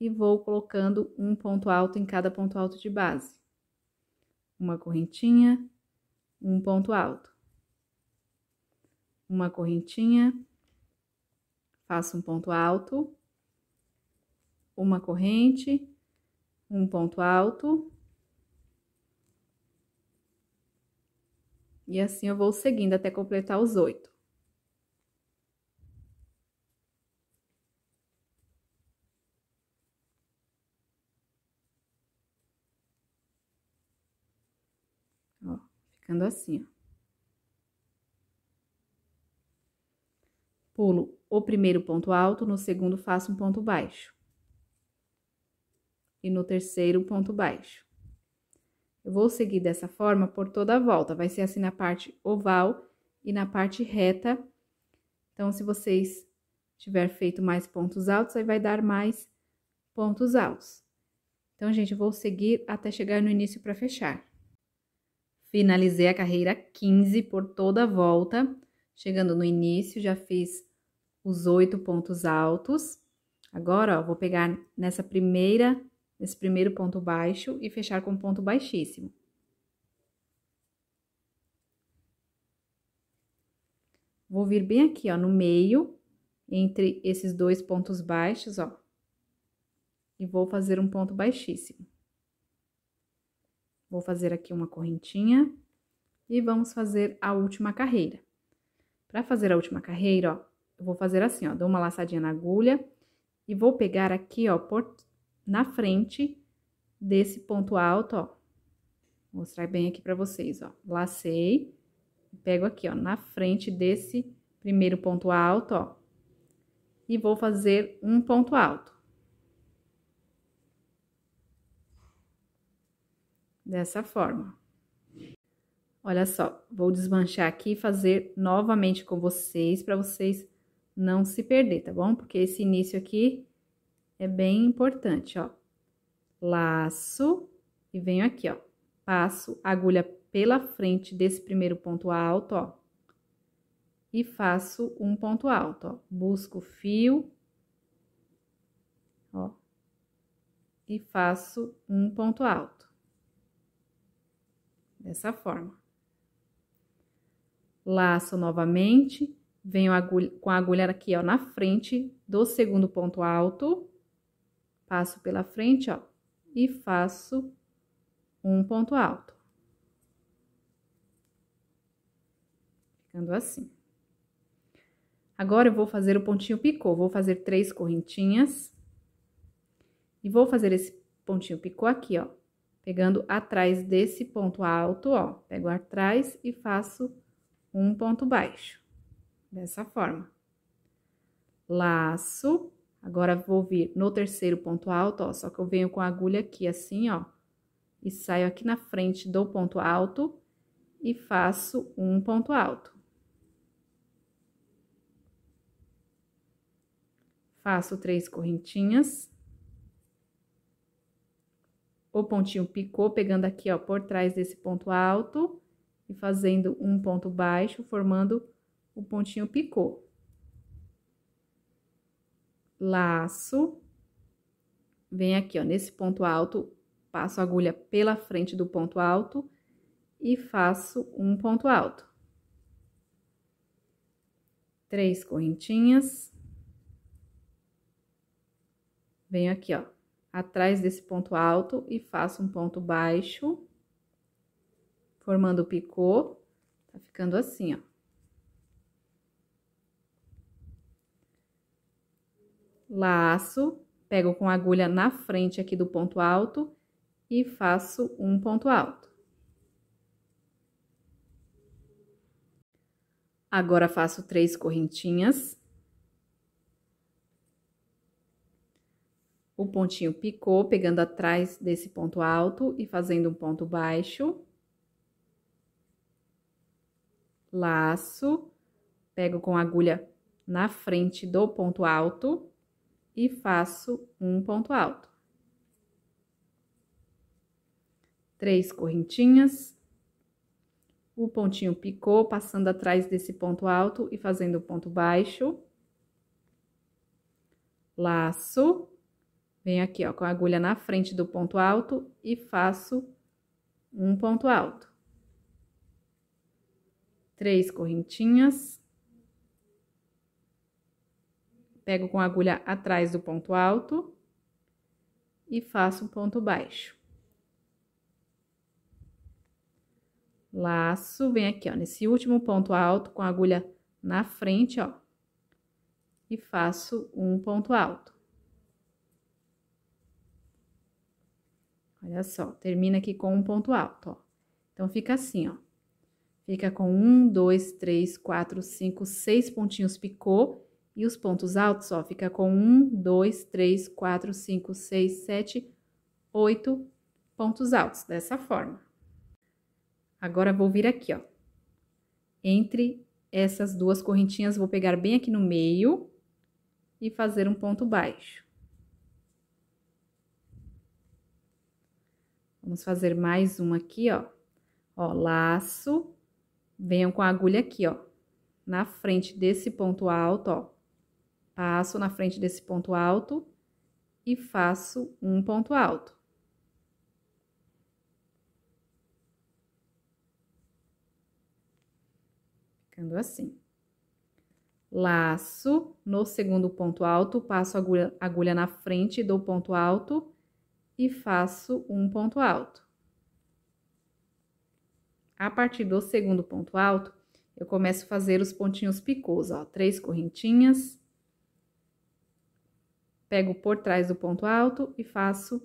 e vou colocando um ponto alto em cada ponto alto de base uma correntinha, um ponto alto. Uma correntinha, faço um ponto alto, uma corrente, um ponto alto. E assim eu vou seguindo até completar os oito. ficando assim, ó. Pulo o primeiro ponto alto, no segundo faço um ponto baixo. E no terceiro, um ponto baixo. Eu vou seguir dessa forma por toda a volta, vai ser assim na parte oval e na parte reta. Então, se vocês tiver feito mais pontos altos, aí vai dar mais pontos altos. Então, gente, eu vou seguir até chegar no início para fechar. Finalizei a carreira 15 por toda a volta. Chegando no início, já fiz os oito pontos altos. Agora, ó, vou pegar nessa primeira, nesse primeiro ponto baixo e fechar com ponto baixíssimo. Vou vir bem aqui, ó, no meio, entre esses dois pontos baixos, ó. E vou fazer um ponto baixíssimo. Vou fazer aqui uma correntinha e vamos fazer a última carreira. Para fazer a última carreira, ó, eu vou fazer assim, ó, dou uma laçadinha na agulha e vou pegar aqui, ó, por, na frente desse ponto alto, ó. Vou mostrar bem aqui para vocês, ó. Lacei, pego aqui, ó, na frente desse primeiro ponto alto, ó. E vou fazer um ponto alto. dessa forma. Olha só, vou desmanchar aqui e fazer novamente com vocês para vocês não se perder, tá bom? Porque esse início aqui é bem importante, ó. Laço e venho aqui, ó. Passo agulha pela frente desse primeiro ponto alto, ó. E faço um ponto alto, ó. Busco o fio, ó. E faço um ponto alto dessa forma. Laço novamente, venho com a agulha aqui, ó, na frente do segundo ponto alto, passo pela frente, ó, e faço um ponto alto. Ficando assim. Agora, eu vou fazer o pontinho picô, vou fazer três correntinhas. E vou fazer esse pontinho picô aqui, ó, pegando atrás desse ponto alto, ó, pego atrás e faço um ponto baixo, dessa forma. Laço, agora vou vir no terceiro ponto alto, ó, só que eu venho com a agulha aqui assim, ó, e saio aqui na frente do ponto alto e faço um ponto alto. Faço três correntinhas o pontinho picou pegando aqui, ó, por trás desse ponto alto e fazendo um ponto baixo, formando o pontinho picô. Laço. Vem aqui, ó, nesse ponto alto, passo a agulha pela frente do ponto alto e faço um ponto alto. Três correntinhas. Venho aqui, ó, atrás desse ponto alto e faço um ponto baixo, formando o picô, tá ficando assim, ó. Laço, pego com a agulha na frente aqui do ponto alto e faço um ponto alto. Agora faço três correntinhas. o pontinho picou, pegando atrás desse ponto alto e fazendo um ponto baixo. Laço, pego com a agulha na frente do ponto alto e faço um ponto alto. Três correntinhas. O pontinho picou, passando atrás desse ponto alto e fazendo um ponto baixo. Laço Venho aqui, ó, com a agulha na frente do ponto alto e faço um ponto alto. Três correntinhas. Pego com a agulha atrás do ponto alto e faço um ponto baixo. Laço, vem aqui, ó, nesse último ponto alto com a agulha na frente, ó, e faço um ponto alto. Olha só, termina aqui com um ponto alto, ó. Então, fica assim, ó. Fica com um, dois, três, quatro, cinco, seis pontinhos picô. E os pontos altos, ó, fica com um, dois, três, quatro, cinco, seis, sete, oito pontos altos, dessa forma. Agora, vou vir aqui, ó. Entre essas duas correntinhas, vou pegar bem aqui no meio e fazer um ponto baixo. Vamos fazer mais um aqui, ó. Ó, laço. Venham com a agulha aqui, ó. Na frente desse ponto alto, ó. Passo na frente desse ponto alto e faço um ponto alto. Ficando assim laço no segundo ponto alto, passo agulha, agulha na frente do ponto alto e faço um ponto alto. A partir do segundo ponto alto, eu começo a fazer os pontinhos picôs, ó, três correntinhas. Pego por trás do ponto alto e faço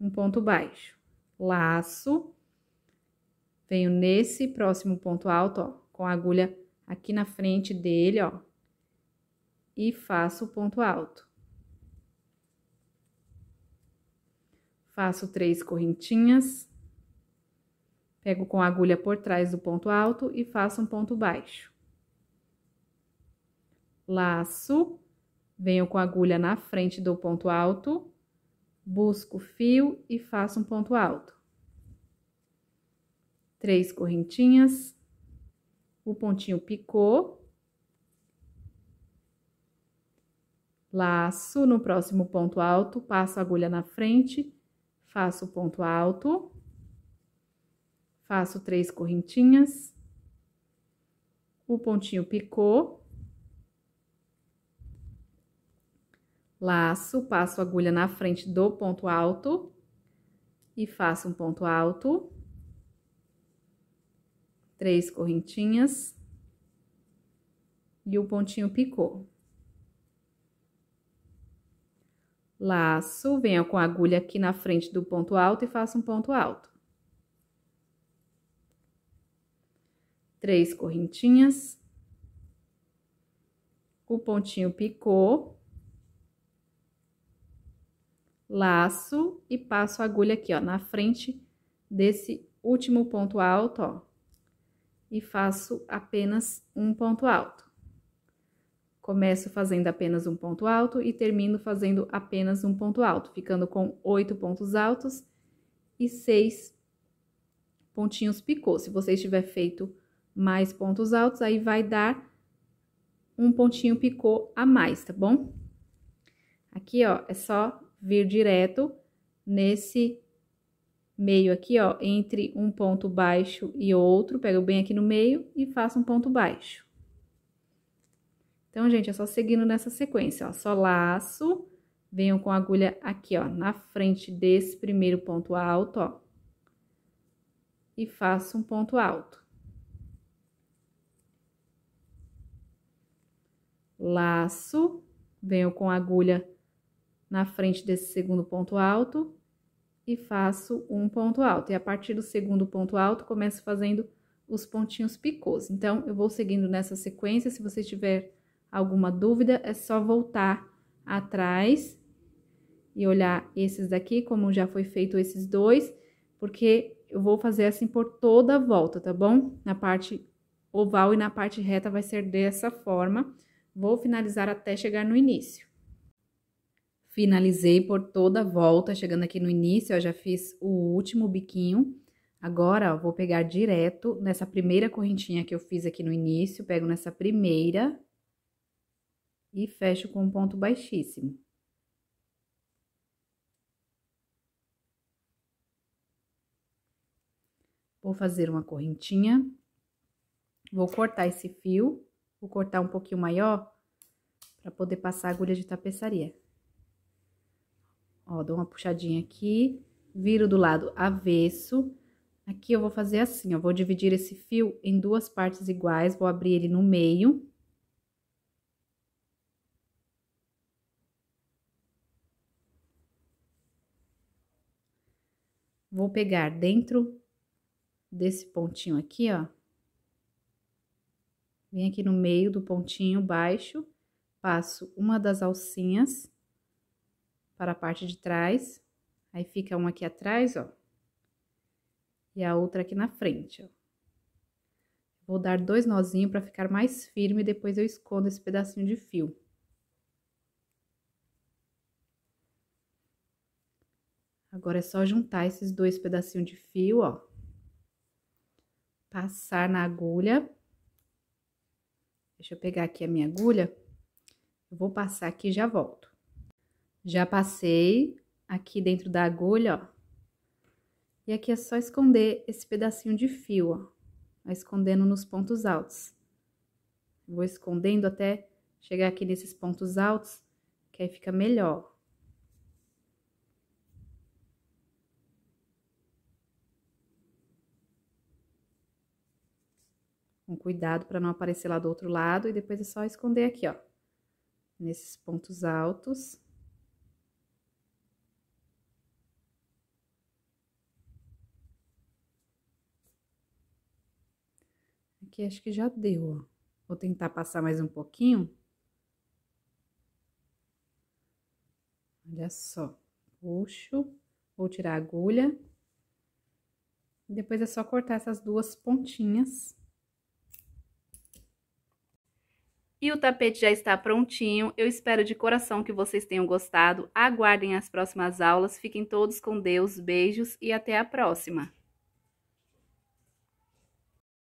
um ponto baixo. Laço. Venho nesse próximo ponto alto, ó, com a agulha aqui na frente dele, ó, e faço o ponto alto. Faço três correntinhas. Pego com a agulha por trás do ponto alto e faço um ponto baixo. Laço. Venho com a agulha na frente do ponto alto. Busco o fio e faço um ponto alto. Três correntinhas. O pontinho picou, laço no próximo ponto alto, passo a agulha na frente faço ponto alto, faço três correntinhas, o pontinho picou, laço, passo agulha na frente do ponto alto e faço um ponto alto, três correntinhas e o pontinho picou. laço, venha com a agulha aqui na frente do ponto alto e faça um ponto alto. Três correntinhas. O pontinho picou. Laço e passo a agulha aqui, ó, na frente desse último ponto alto, ó. E faço apenas um ponto alto. Começo fazendo apenas um ponto alto e termino fazendo apenas um ponto alto, ficando com oito pontos altos e seis pontinhos picô. Se você tiver feito mais pontos altos, aí vai dar um pontinho picô a mais, tá bom? Aqui, ó, é só vir direto nesse meio aqui, ó, entre um ponto baixo e outro, pego bem aqui no meio e faço um ponto baixo. Então, gente, é só seguindo nessa sequência, ó. Só laço, venho com a agulha aqui, ó, na frente desse primeiro ponto alto, ó. E faço um ponto alto. Laço, venho com a agulha na frente desse segundo ponto alto e faço um ponto alto. E a partir do segundo ponto alto, começo fazendo os pontinhos picôs. Então, eu vou seguindo nessa sequência. Se você tiver alguma dúvida, é só voltar atrás e olhar esses daqui, como já foi feito esses dois, porque eu vou fazer assim por toda a volta, tá bom? Na parte oval e na parte reta vai ser dessa forma. Vou finalizar até chegar no início. Finalizei por toda a volta, chegando aqui no início, ó, já fiz o último biquinho. Agora, ó, vou pegar direto nessa primeira correntinha que eu fiz aqui no início, pego nessa primeira e fecho com um ponto baixíssimo. Vou fazer uma correntinha, vou cortar esse fio, vou cortar um pouquinho maior para poder passar a agulha de tapeçaria. Ó, dou uma puxadinha aqui, viro do lado avesso. Aqui eu vou fazer assim, ó, vou dividir esse fio em duas partes iguais, vou abrir ele no meio vou pegar dentro desse pontinho aqui, ó. Vim aqui no meio do pontinho baixo, passo uma das alcinhas para a parte de trás. Aí fica uma aqui atrás, ó. E a outra aqui na frente, ó. Vou dar dois nozinhos para ficar mais firme e depois eu escondo esse pedacinho de fio. Agora é só juntar esses dois pedacinhos de fio, ó. Passar na agulha. Deixa eu pegar aqui a minha agulha. Eu vou passar aqui e já volto. Já passei aqui dentro da agulha, ó. E aqui é só esconder esse pedacinho de fio, ó. Vai escondendo nos pontos altos. Vou escondendo até chegar aqui nesses pontos altos, que aí fica melhor. cuidado para não aparecer lá do outro lado. E depois é só esconder aqui, ó. Nesses pontos altos. Aqui acho que já deu, ó. Vou tentar passar mais um pouquinho. Olha só. Puxo. Vou tirar a agulha. Depois é só cortar essas duas pontinhas. E o tapete já está prontinho. Eu espero de coração que vocês tenham gostado. Aguardem as próximas aulas. Fiquem todos com Deus. Beijos e até a próxima.